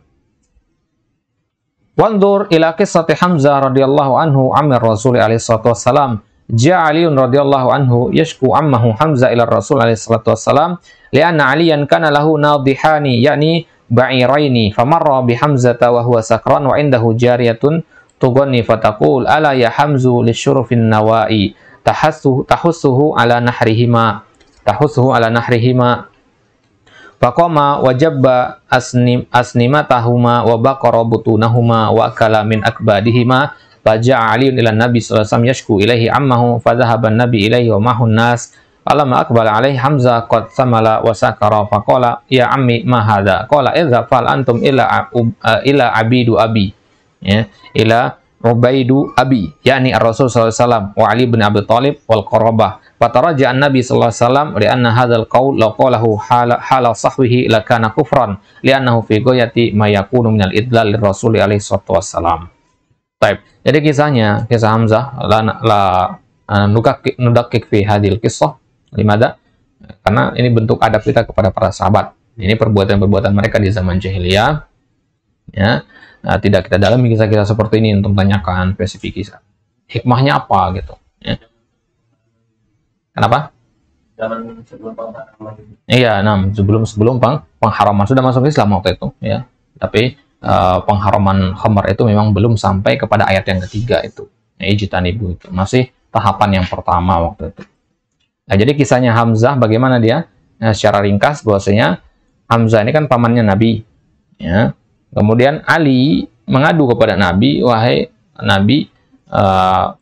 Wandur ila kisati Hamzah radhiyallahu anhu amir Rasul alaihi salatu wasalam Ja'aliun radhiyallahu anhu yashku ammahu Hamzah ila Rasul alaihi salatu wasalam li'anna Aliyan kana lahu nadihani yakni ba'iraini famarra bi Hamzah wa huwa sakran wa indahu jariyatun tughni fataqul ala ya Hamzu lisyurufin nawai tahassu tahussuhu ala nahrihima tahusuhu ala nahrihima faqama wajabba asnim, asnima tahuma wa baqara butunahuma wa kala min akbadihima Faja'a aliyun ila nabi sallallahu yashku ilaihi ammahu fadhahaban nabi ilaihi wa mahun nas Falamma akbal alaihi hamza qad samala wa sakara faqala ya ammi ma hadha qala idza fal antum ila ila abidu abi ya ila ubaidu abi yakni rasul sallallahu alaihi wasallam wa ali bin abi Talib, wal qarabah Fataraja an-nabi sallallahu alaihi wasallam anna hadzal qaul law qalahu hala, sahwihi lakana kufran annahu fi ghayati ma yakunu minal idlal Rasul alaihi wasallam. Baik. Jadi kisahnya, kisah Hamzah la la uh, nudakik nudakik fi hadil kisah limada karena ini bentuk adab kita kepada para sahabat. Ini perbuatan-perbuatan mereka di zaman jahiliyah ya. Nah, tidak kita dalami kisah-kisah seperti ini untuk tanyakan spesifik kisah. Hikmahnya apa gitu. Kenapa? Zaman sebelum pengharaman. Iya, nah, sebelum sebelum peng pengharaman sudah masuk Islam waktu itu, ya. Tapi uh, pengharaman khamar itu memang belum sampai kepada ayat yang ketiga itu. Nah, Ijitan ibu itu masih tahapan yang pertama waktu itu. Nah, jadi kisahnya Hamzah bagaimana dia? Nah, secara ringkas bahwasanya Hamzah ini kan pamannya Nabi, ya. Kemudian Ali mengadu kepada Nabi, wahai Nabi, uh,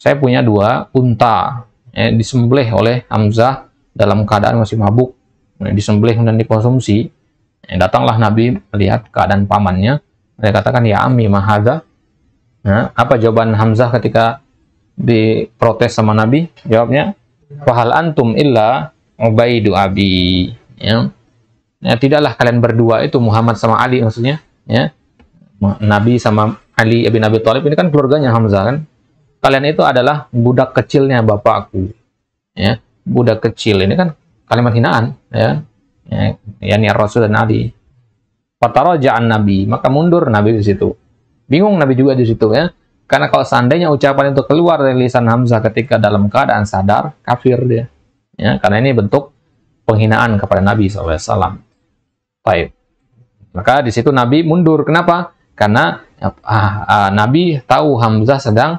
saya punya dua unta eh, disembelih oleh Hamzah dalam keadaan masih mabuk eh, disembelih dan dikonsumsi eh, datanglah Nabi melihat keadaan pamannya dia katakan ya Ami mahada nah, apa jawaban Hamzah ketika diprotes sama Nabi jawabnya fahal antum illa ubaidu abi ya ya, tidaklah kalian berdua itu Muhammad sama Ali maksudnya ya Nabi sama Ali bin Abi Thalib ini kan keluarganya Hamzah kan kalian itu adalah budak kecilnya bapakku ya budak kecil ini kan kalimat hinaan ya ya yakni Rasul dan Nabi, Ali fataraja'an nabi maka mundur nabi di situ bingung nabi juga di situ ya karena kalau seandainya ucapan itu keluar dari lisan Hamzah ketika dalam keadaan sadar kafir dia ya karena ini bentuk penghinaan kepada Nabi SAW baik maka di situ Nabi mundur kenapa karena ah, ah, Nabi tahu Hamzah sedang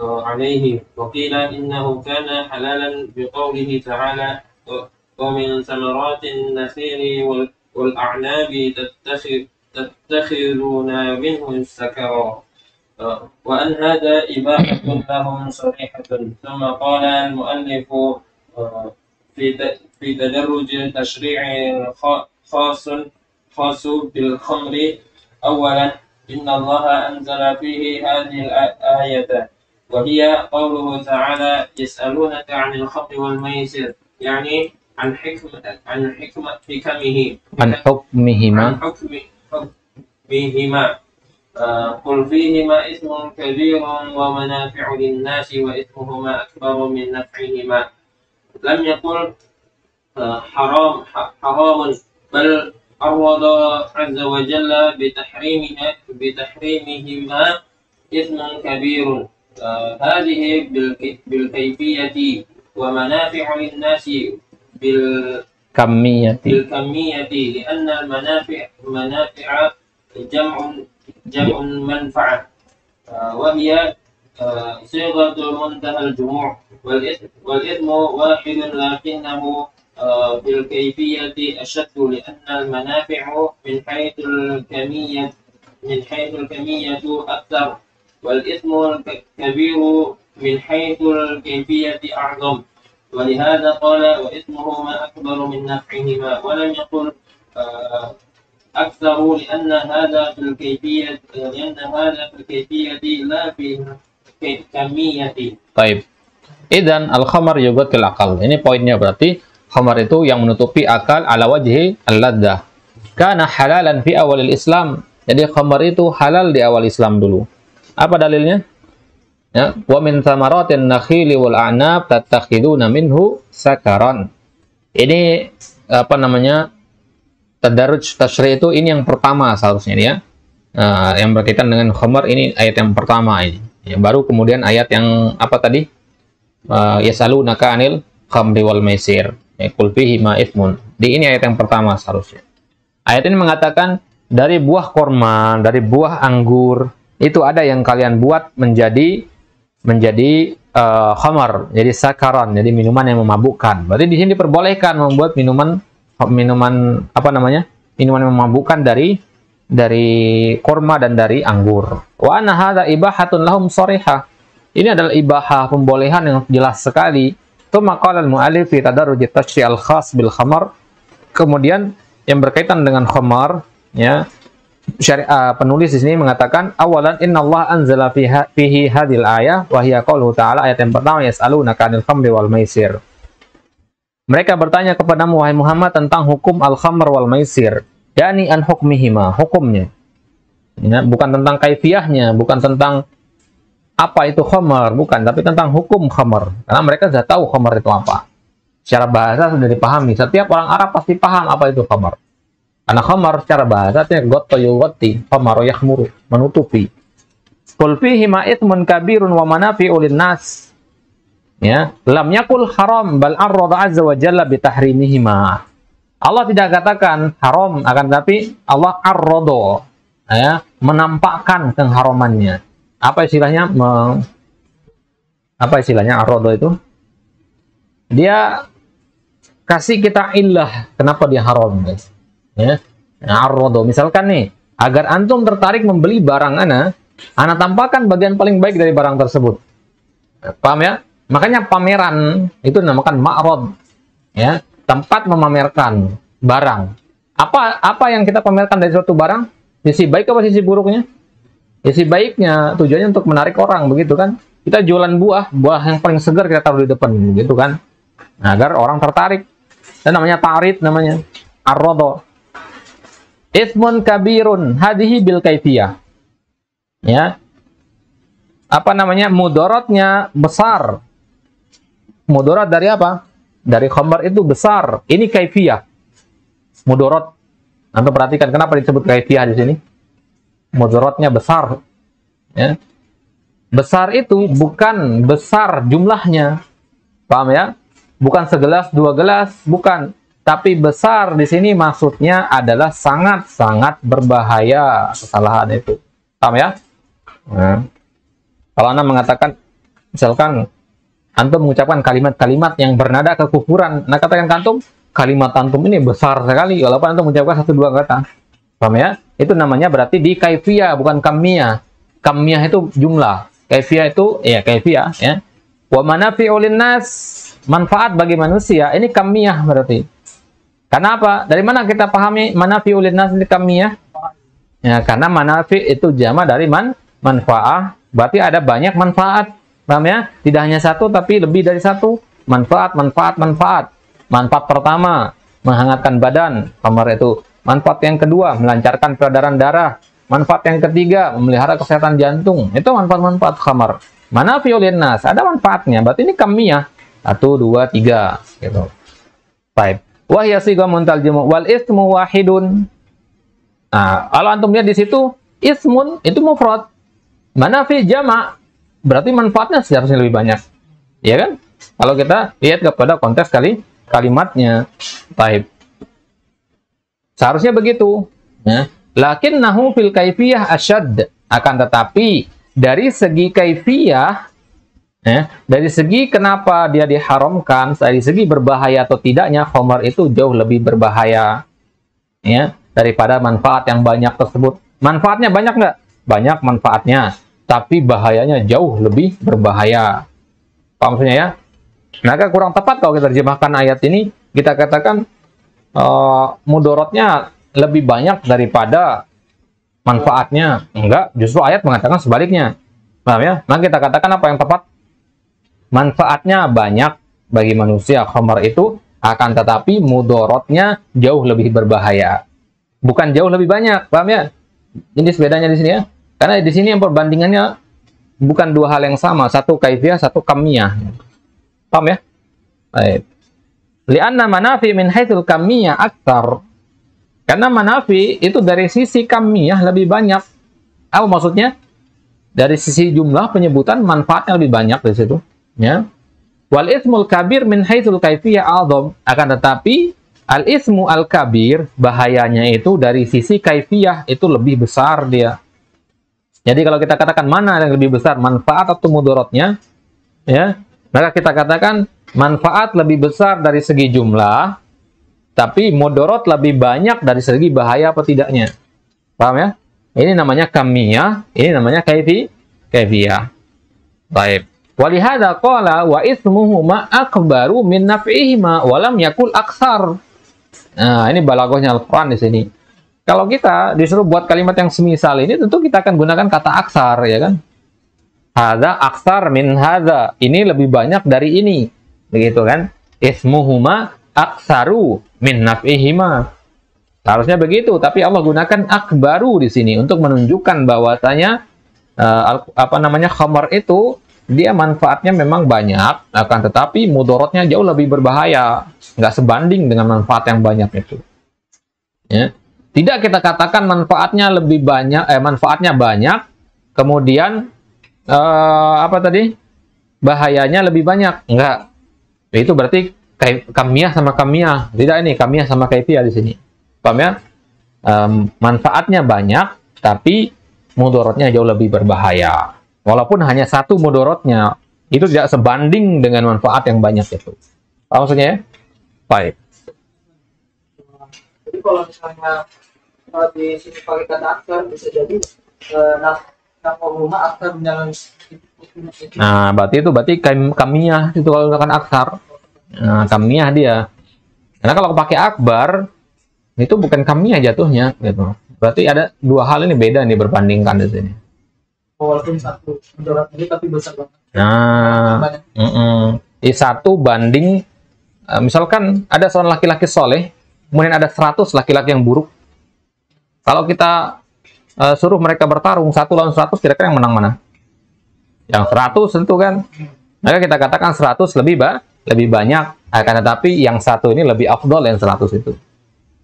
عليه وقيل إنه كان حلالا بقوله تعالى ومن ثمرات النخيل والأعناب تتخذون منه السكرا وأن هذا إباحة لهم صريحة ثم قال المؤلف في في تدرج تشريع خاص خاص بالخمر أولا إن الله أنزل فيه هذه الآية وهي قوله تعالى يسألونك عن الخمر والميسر يعني عن حكم عن حكمة حكمه عن حكمهما عن حكم حكمهما آه، قل فيهما إثم كبير ومنافع للناس وإثمهما أكبر من نفعهما لم يقل آه، حرام حرام بل عرض عز وجل بتحريمه بتحريمهما إثم كبير هذه بالكيفية ومنافع للناس بالكمية بالكمية لأن المنافع منافع جمع جمع منفعة وهي صيغة منتهى الجموع والإثم, والإثم واحد لكنه بالكيفية أشد لأن المنافع من حيث الكمية من حيث الكمية أكثر wal ismul kabiru min haithul kayfiyati a'zam ولهذا قال وإثمهما أكبر من نفعهما ولم يقل أكثر لأن هذا في الكيفية لأن هذا في الكيفية لا في كمية طيب Idan al-khamar juga kil akal. Ini poinnya berarti khamar itu yang menutupi akal ala wajhi al-laddah. Karena halalan fi awal Islam. Jadi khamar itu halal di awal Islam dulu. Apa dalilnya? Ya, wa min thamaratin nakhili wal a'nab tattakhiduna minhu sakaran. Ini apa namanya? Tadarruj tasri itu ini yang pertama seharusnya ya. Uh, yang berkaitan dengan khamar ini ayat yang pertama ini. Ya, baru kemudian ayat yang apa tadi? Uh, yasalunaka anil khamri wal maisir. Ya, fihi ma ithmun. Di ini ayat yang pertama seharusnya. Ayat ini mengatakan dari buah korma, dari buah anggur, itu ada yang kalian buat menjadi menjadi uh, khamar, jadi sakaron, jadi minuman yang memabukkan. Berarti di sini diperbolehkan membuat minuman minuman apa namanya? minuman yang memabukkan dari dari kurma dan dari anggur. Wa anna hadza ibahatun lahum sharihah. Ini adalah ibahah pembolehan yang jelas sekali. Tsumma qala al-mu'allif fi tadarruj al khas bil khamar. Kemudian yang berkaitan dengan khamar ya syari, uh, penulis di sini mengatakan awalan innallaha anzala fihi hadil ayah wa hiya ta'ala ayat yang pertama yas'alunaka kanil khamri wal maisir. Mereka bertanya kepada wahai Muhammad tentang hukum al-khamr wal maisir, yakni an hukmihima, hukumnya. Ya, bukan tentang kaifiahnya, bukan tentang apa itu khamar, bukan, tapi tentang hukum khamar. Karena mereka sudah tahu khamar itu apa. Secara bahasa sudah dipahami. Setiap orang Arab pasti paham apa itu khamar. Anak khamar secara bahasa artinya gotto goti, khamar yahmuru, menutupi. Kulfi hima itmun kabirun wa ulin nas. Ya, lam yakul haram bal arrada azza wa jalla bitahrimihima. Allah tidak katakan haram akan tapi Allah arrodo ya, menampakkan keharamannya. Apa istilahnya? Me, apa istilahnya arrodo itu? Dia kasih kita ilah kenapa dia haram guys ya narodo misalkan nih agar antum tertarik membeli barang ana ana tampakkan bagian paling baik dari barang tersebut paham ya makanya pameran itu dinamakan ma'rod ya tempat memamerkan barang apa apa yang kita pamerkan dari suatu barang sisi baik apa sisi buruknya sisi baiknya tujuannya untuk menarik orang begitu kan kita jualan buah buah yang paling segar kita taruh di depan gitu kan agar orang tertarik dan namanya tarit namanya arrodo Ismun kabirun hadihi bil kaifiyah. Ya. Apa namanya? Mudorotnya besar. Mudorot dari apa? Dari khamar itu besar. Ini kaifiyah. Mudorot. nanti perhatikan kenapa disebut kaifiyah di sini? Mudorotnya besar. Ya. Besar itu bukan besar jumlahnya. Paham ya? Bukan segelas, dua gelas, bukan tapi besar di sini maksudnya adalah sangat-sangat berbahaya kesalahan itu. Paham ya? Nah. Kalau Anda mengatakan, misalkan Antum mengucapkan kalimat-kalimat yang bernada kekufuran. Nah, katakan kantum, kalimat antum ini besar sekali. Walaupun antum mengucapkan satu dua kata. Paham ya? Itu namanya berarti di kaifiyah, bukan kamiyah. Kamiyah itu jumlah. Kaifiyah itu, ya kaifiyah. Ya. Wa manafi nas, manfaat bagi manusia. Ini kamiyah berarti. Karena apa? Dari mana kita pahami manafi ulil nas kami ya? Ya, karena manafi itu jama dari man manfaah, berarti ada banyak manfaat. Paham ya? Tidak hanya satu tapi lebih dari satu. Manfaat, manfaat, manfaat. Manfaat pertama, menghangatkan badan, kamar itu. Manfaat yang kedua, melancarkan peredaran darah. Manfaat yang ketiga, memelihara kesehatan jantung. Itu manfaat-manfaat kamar. Manafi ulil nas, ada manfaatnya. Berarti ini kami ya. Satu, dua, tiga. Gitu. five. Wahya muntal muntaljimu wal ismu wahidun. Nah, kalau antum lihat di situ ismun itu mufrad. Manafi jama berarti manfaatnya seharusnya lebih banyak. Ya kan? Kalau kita lihat kepada konteks kali kalimatnya. Taib. Seharusnya begitu. Ya. Lakin nahu fil kaifiyah asyad. Akan tetapi dari segi kaifiyah Ya, dari segi kenapa dia diharamkan, dari segi berbahaya atau tidaknya, khamar itu jauh lebih berbahaya ya daripada manfaat yang banyak tersebut. Manfaatnya banyak nggak? Banyak manfaatnya, tapi bahayanya jauh lebih berbahaya. Paham maksudnya ya? Maka kurang tepat kalau kita terjemahkan ayat ini, kita katakan uh, mudorotnya lebih banyak daripada manfaatnya. Enggak, justru ayat mengatakan sebaliknya. Paham ya? Maka kita katakan apa yang tepat? manfaatnya banyak bagi manusia khamar itu akan tetapi mudorotnya jauh lebih berbahaya bukan jauh lebih banyak paham ya ini bedanya di sini ya karena di sini yang perbandingannya bukan dua hal yang sama satu kaifiah, satu kamiah, paham ya baik lianna manafi min haitsul kamiyah aktar karena manafi itu dari sisi kamiah lebih banyak apa maksudnya dari sisi jumlah penyebutan manfaatnya lebih banyak di situ ya wal ismul kabir min haitsul kaifiyah azam akan tetapi al ismu al kabir bahayanya itu dari sisi kaifiyah itu lebih besar dia jadi kalau kita katakan mana yang lebih besar manfaat atau mudorotnya, ya maka kita katakan manfaat lebih besar dari segi jumlah tapi mudorot lebih banyak dari segi bahaya apa tidaknya. Paham ya? Ini namanya kamiyah, ini namanya kaifi, kaifiyah. Baik. Walihada kola wa ma akbaru min naf'ihima walam yakul aksar. Nah, ini balagohnya Al-Quran di sini. Kalau kita disuruh buat kalimat yang semisal ini, tentu kita akan gunakan kata aksar, ya kan? Hada aksar min hada. Ini lebih banyak dari ini. Begitu kan? Ismuhuma aksaru min naf'ihima. Harusnya begitu, tapi Allah gunakan akbaru di sini untuk menunjukkan bahwasanya uh, apa namanya khamar itu dia manfaatnya memang banyak, akan tetapi mudorotnya jauh lebih berbahaya, nggak sebanding dengan manfaat yang banyak itu. Ya. Tidak kita katakan manfaatnya lebih banyak, eh manfaatnya banyak, kemudian eh, apa tadi bahayanya lebih banyak, nggak. Itu berarti kamiah sama kamiah, tidak ini kamiah sama kaifiyah di sini. Paham ya? Um, manfaatnya banyak, tapi mudorotnya jauh lebih berbahaya. Walaupun hanya satu mudorotnya, itu tidak sebanding dengan manfaat yang banyak itu. Apa maksudnya ya? Baik. Jadi kalau misalnya eh, di sini pakai kata akar bisa jadi eh, nah, rumah aktor Nah, berarti itu berarti kamiyah itu kalau misalkan aksar. Nah, kamiyah dia. Karena kalau pakai akbar itu bukan kamiyah jatuhnya gitu. Berarti ada dua hal ini beda nih berbandingkan di sini walaupun satu mendorat ini tapi besar banget nah mm -mm. satu banding eh, misalkan ada seorang laki-laki soleh kemudian ada seratus laki-laki yang buruk kalau kita uh, suruh mereka bertarung satu lawan seratus, kira-kira yang menang mana yang seratus tentu kan maka kita katakan seratus lebih ba lebih banyak akan tetapi yang satu ini lebih afdol yang seratus itu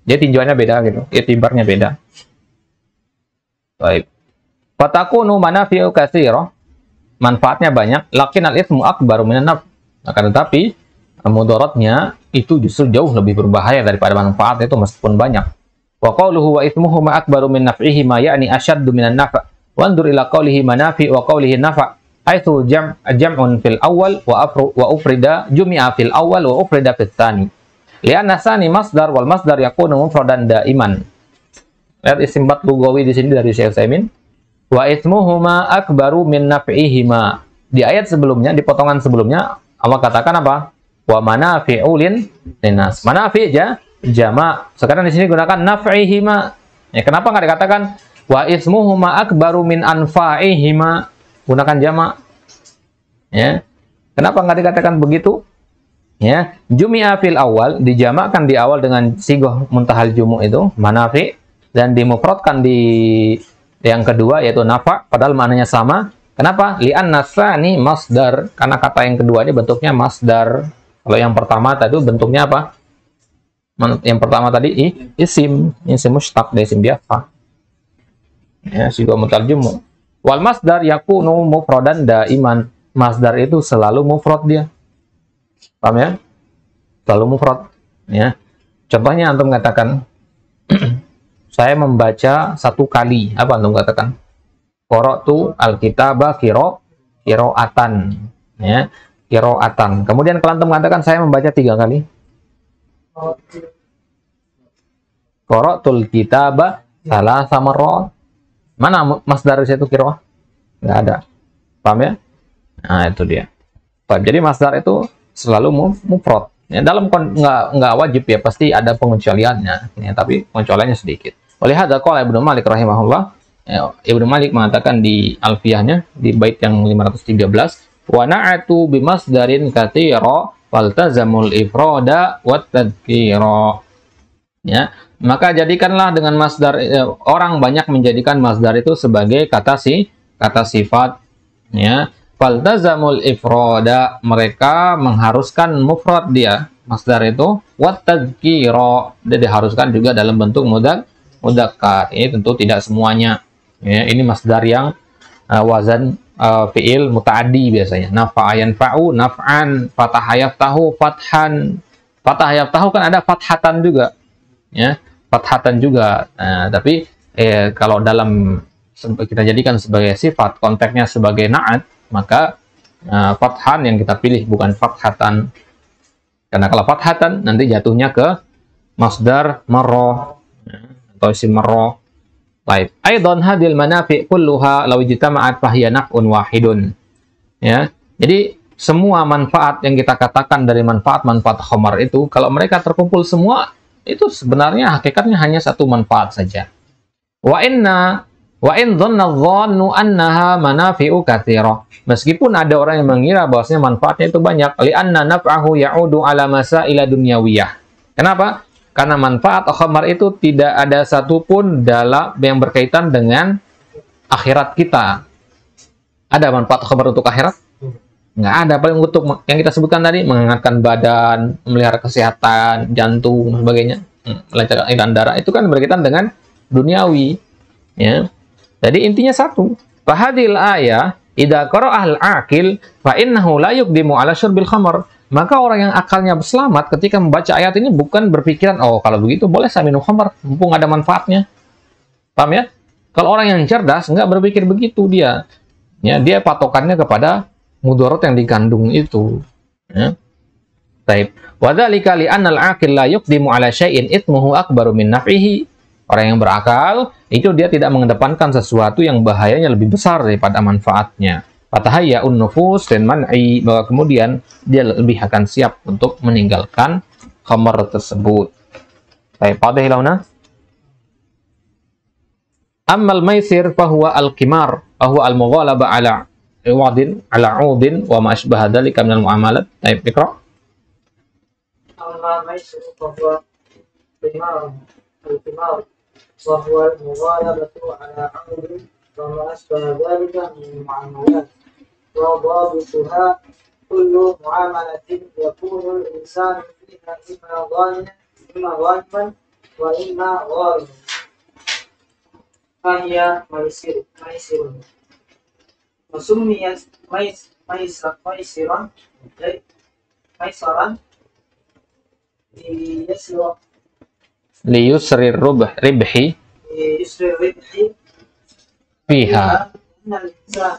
jadi tinjauannya beda gitu ya timbarnya beda baik Fatakunu manafi'u katsirah. Manfaatnya banyak, lakin al-itsmu akbaru minan naf. Akan tetapi mudaratnya itu justru jauh lebih berbahaya daripada manfaatnya itu meskipun banyak. Wa qawluhu wa itsmuhuma akbaru min naf'ihi ma ya'ni ashaddu minan naf'. Wandur ila qawlihi manafi wa qawlihi naf' haitsu jam' jam'un fil awal wa afru wa ufrida jumi'a fil awal wa ufrida fil tsani. Lianna tsani masdar wal masdar yakunu mufradan daiman. Lihat isim bat lugawi di sini dari Syekh Utsaimin. Wa ismuhuma akbaru min naf'ihima. Di ayat sebelumnya, di potongan sebelumnya, Allah katakan apa? Wa manafi'ulin linas. Manafi' ya, jama. Sekarang di sini gunakan naf'ihima. Ya, kenapa nggak dikatakan wa ismuhuma akbaru min anfa'ihima? Gunakan jama. Ya. Kenapa nggak dikatakan begitu? Ya, jumi'a fil awal dijamakkan di awal dengan sigoh muntahal jumu itu manafi dan dimufradkan di yang kedua yaitu nafa, padahal maknanya sama. Kenapa? Li'an nih masdar. Karena kata yang kedua ini bentuknya masdar. Kalau yang pertama tadi bentuknya apa? Yang pertama tadi i, isim, isim mustaq, isim biasa. Ya, sigo mutarjumu. Wal masdar yakunu mufradan daiman. Masdar itu selalu mufrad dia. Paham ya? Selalu mufrad, ya. Contohnya antum katakan saya membaca satu kali apa antum katakan tu alkitabah kiro kiroatan ya kiroatan kemudian kalau antum mengatakan saya membaca tiga kali tul kitab salah sama roh mana mas dari itu kiro nggak ada paham ya nah itu dia paham jadi Dar itu selalu mufrad ya, dalam nggak nggak wajib ya pasti ada pengecualiannya ya, tapi pengecualiannya sedikit oleh hadza qala Ibnu Malik rahimahullah. Ya, Ibnu Malik mengatakan di Alfiyahnya di bait yang 513, "Wa na'atu bimasdarin katsira faltazamul ifrada wat tadkira." Ya, maka jadikanlah dengan masdar e, orang banyak menjadikan masdar itu sebagai kata si kata sifat ya. Faltazamul ifroda mereka mengharuskan mufrad dia masdar itu wat tadhkira Dia diharuskan juga dalam bentuk mudhak mudakar Ini tentu tidak semuanya. Ya, ini masdar yang uh, wazan uh, fiil mutaadi biasanya. nafa'ayan fau naf'an, fatahayaf tahu, fathan. Fatahayaf tahu kan ada fathatan juga. Ya, fathatan juga. Nah, tapi eh, kalau dalam kita jadikan sebagai sifat, konteksnya sebagai na'at, maka uh, fathan yang kita pilih bukan fathatan. Karena kalau fathatan nanti jatuhnya ke masdar marah atau طيس مرة hadil mana هذه المنافع كلها لو maat فهي un wahidun ya jadi semua manfaat yang kita katakan dari manfaat-manfaat khomar itu kalau mereka terkumpul semua itu sebenarnya hakikatnya hanya satu manfaat saja wa inna wa in dhanna dhannu annaha manafi'u katsira meskipun ada orang yang mengira bahwasanya manfaatnya itu banyak li anna naf'ahu ya'udu ala masaila dunyawiyah kenapa karena manfaat khamar itu tidak ada satupun dalam yang berkaitan dengan akhirat kita. Ada manfaat khamar untuk akhirat? Nggak ada. Paling untuk yang kita sebutkan tadi, menghangatkan badan, melihara kesehatan, jantung, dan sebagainya. Hmm, melancarkan aliran darah. Itu kan berkaitan dengan duniawi. Ya. Jadi intinya satu. Fahadil ayah, idha ahl akil, fa layuk la ala syurbil khamar maka orang yang akalnya selamat ketika membaca ayat ini bukan berpikiran, oh kalau begitu boleh saya minum khamar, mumpung ada manfaatnya. Paham ya? Kalau orang yang cerdas, nggak berpikir begitu dia. Ya, dia patokannya kepada mudorot yang dikandung itu. Ya. Taib. Wadhalika li'annal aqil la yuqdimu ala syai'in itmuhu akbaru min naf'ihi. Orang yang berakal, itu dia tidak mengedepankan sesuatu yang bahayanya lebih besar daripada manfaatnya. Fatahayya'un nufus dan manai bahwa kemudian dia lebih akan siap untuk meninggalkan khamar tersebut. Baik, pada hilauna. Amal maisir bahwa al kimar bahwa al-mughalaba ala wadin ala udin wa ma asbaha kamil min al-muamalat. Baik, ikra. Ammal maisir fahuwa al bahwa al-qimar وهو المغالبة على عمر وما أشبه ذلك al-mu'amalat. وضابطها كل معاملة يكون الإنسان فيها إما ظالما إما ظالما وإما غارما فهي ميسر ميسر وسميت ميس ميسر ميسرا ميسرا ليسر ليسر الربح ربحي ليسر الربح فيها أن الإنسان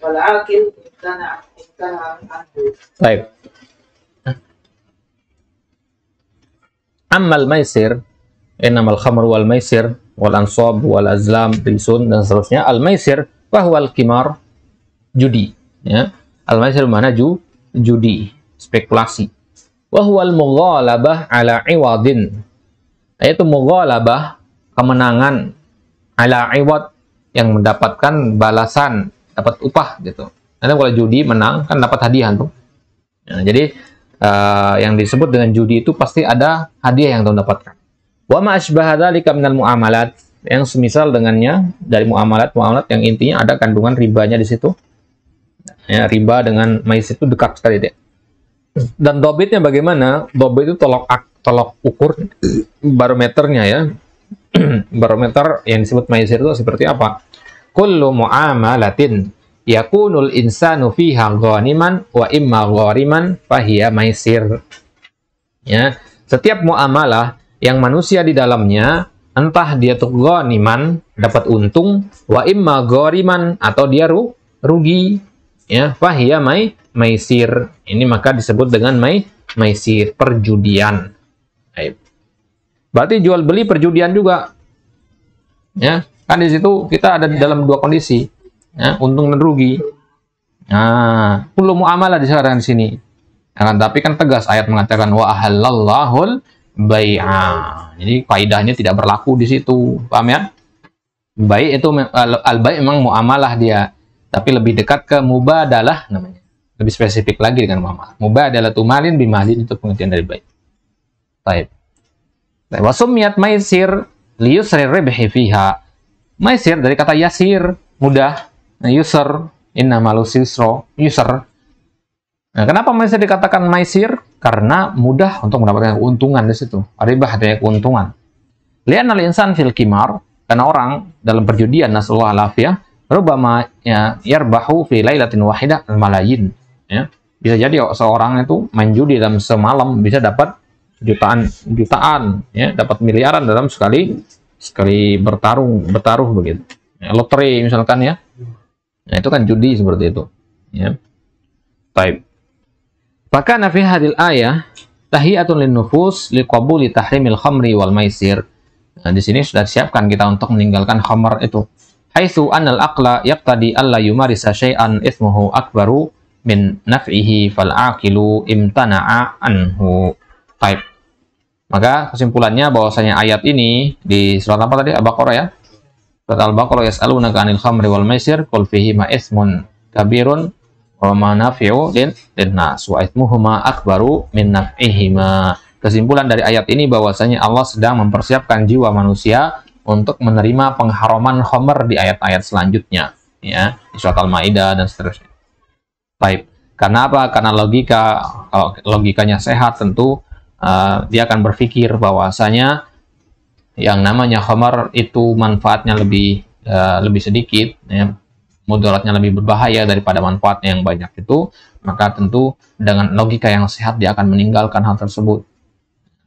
Walakil imtana imtana anhu. Baik. Amal maisir, innamal khamru wal maisir wal ansab wal azlam risun dan seterusnya. Al maisir bahwa kimar judi, ya. Al maisir mana ju judi, spekulasi. Wahwal mughalabah ala iwadin. Yaitu mughalabah kemenangan ala iwad yang mendapatkan balasan dapat upah gitu. Nanti kalau judi menang kan dapat hadiah tuh. Nah, jadi uh, yang disebut dengan judi itu pasti ada hadiah yang tuh dapatkan. Wa ma asbaha minal muamalat yang semisal dengannya dari muamalat muamalat yang intinya ada kandungan ribanya di situ. Ya, riba dengan mais itu dekat sekali deh. Dan dobitnya bagaimana? Dobit itu tolok ak, tolok ukur barometernya ya. <clears throat> barometer yang disebut maizir itu seperti apa? kullu muamalatin yakunul insanu fiha ghaniman wa imma ghariman fahiya maisir. Ya, setiap muamalah yang manusia di dalamnya entah dia tuh ghaniman dapat untung wa imma ghariman atau dia ru, rugi ya fahiya mai maisir. Ini maka disebut dengan mai maisir perjudian. Baik. Berarti jual beli perjudian juga. Ya, Kan di situ kita ada di iya. dalam dua kondisi, ya, untung dan rugi. Nah, perlu muamalah disarankan di sini. Akan ya tapi kan tegas ayat mengatakan wa ahallallahul bai'a. Jadi faidahnya tidak berlaku di situ, paham ya? Baik itu al baik memang muamalah dia, tapi lebih dekat ke mubadalah namanya. Lebih spesifik lagi dengan muamalah. adalah tumalin bimalin itu pengertian dari baik. Baik. Wasumiyat maisir liyusri ribhi fiha. Maisir dari kata yasir, mudah. Nah, user, inna nama yusro, user. Nah, kenapa maisir dikatakan maisir? Karena mudah untuk mendapatkan keuntungan di situ. Ribah adanya keuntungan. Lian al-insan fil kimar, karena orang dalam perjudian, nasallahu alafiyah, rubama ya, yarbahu fi lailatin wahidah malayin. Ya. Bisa jadi seorang itu main judi dalam semalam bisa dapat jutaan jutaan ya dapat miliaran dalam sekali sekali bertarung bertaruh begitu ya, lotre misalkan ya nah itu kan judi seperti itu ya baik maka nafi hadil ayah tahiyatun lin nufus liqabuli tahrimil khamri wal maisir nah di sini sudah siapkan kita untuk meninggalkan khamar itu haitsu anal aqla yaqtadi alla yumarisa syai'an ismuhu akbaru min naf'ihi fal aqilu imtana'a anhu type maka kesimpulannya bahwasanya ayat ini di surat apa tadi? Al-Baqarah ya. Surat Al-Baqarah yas'alunaka 'anil khamri wal maisir qul fihi ma ismun kabirun wa ma nafi'u lin nas wa ithmuhuma akbaru min naf'ihima. Kesimpulan dari ayat ini bahwasanya Allah sedang mempersiapkan jiwa manusia untuk menerima pengharaman khomer di ayat-ayat selanjutnya ya, di surat Al-Maidah dan seterusnya. Baik. Karena apa? Karena logika kalau logikanya sehat tentu Eh, dia akan berpikir bahwasanya yang namanya khamar itu manfaatnya lebih uh, lebih sedikit ya mudaratnya lebih berbahaya daripada manfaatnya yang banyak itu maka tentu dengan logika yang sehat dia akan meninggalkan hal tersebut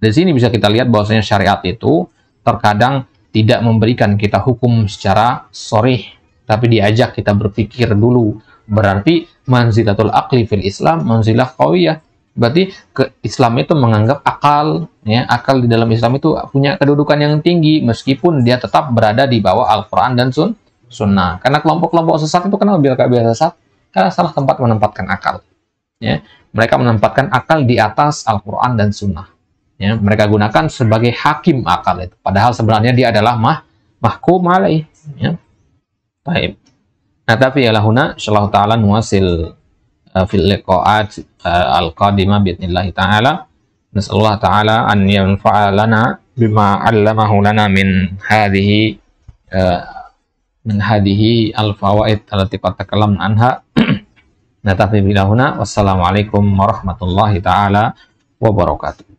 di sini bisa kita lihat bahwasanya syariat itu terkadang tidak memberikan kita hukum secara sorry tapi diajak kita berpikir dulu berarti manzilatul akli fil Islam manzilah kawiyah berarti ke Islam itu menganggap akal ya akal di dalam Islam itu punya kedudukan yang tinggi meskipun dia tetap berada di bawah Al-Quran dan Sun Sunnah karena kelompok-kelompok sesat itu kenal biar biasa sesat karena salah tempat menempatkan akal ya mereka menempatkan akal di atas Al-Quran dan Sunnah ya mereka gunakan sebagai hakim akal itu padahal sebenarnya dia adalah mah mahkum alaih ya baik nah tapi ya lahuna shallallahu taala nuwasil Eh, fil liqa'at eh, al-qadimah bi'idznillah ta'ala nasallahu ta'ala an yanfa'a lana bima 'allamahu lana min hadhihi eh, min hadhihi al-fawaid allati qad takallamna anha <clears throat> natafi bilahuna wassalamualaikum warahmatullahi ta'ala wabarakatuh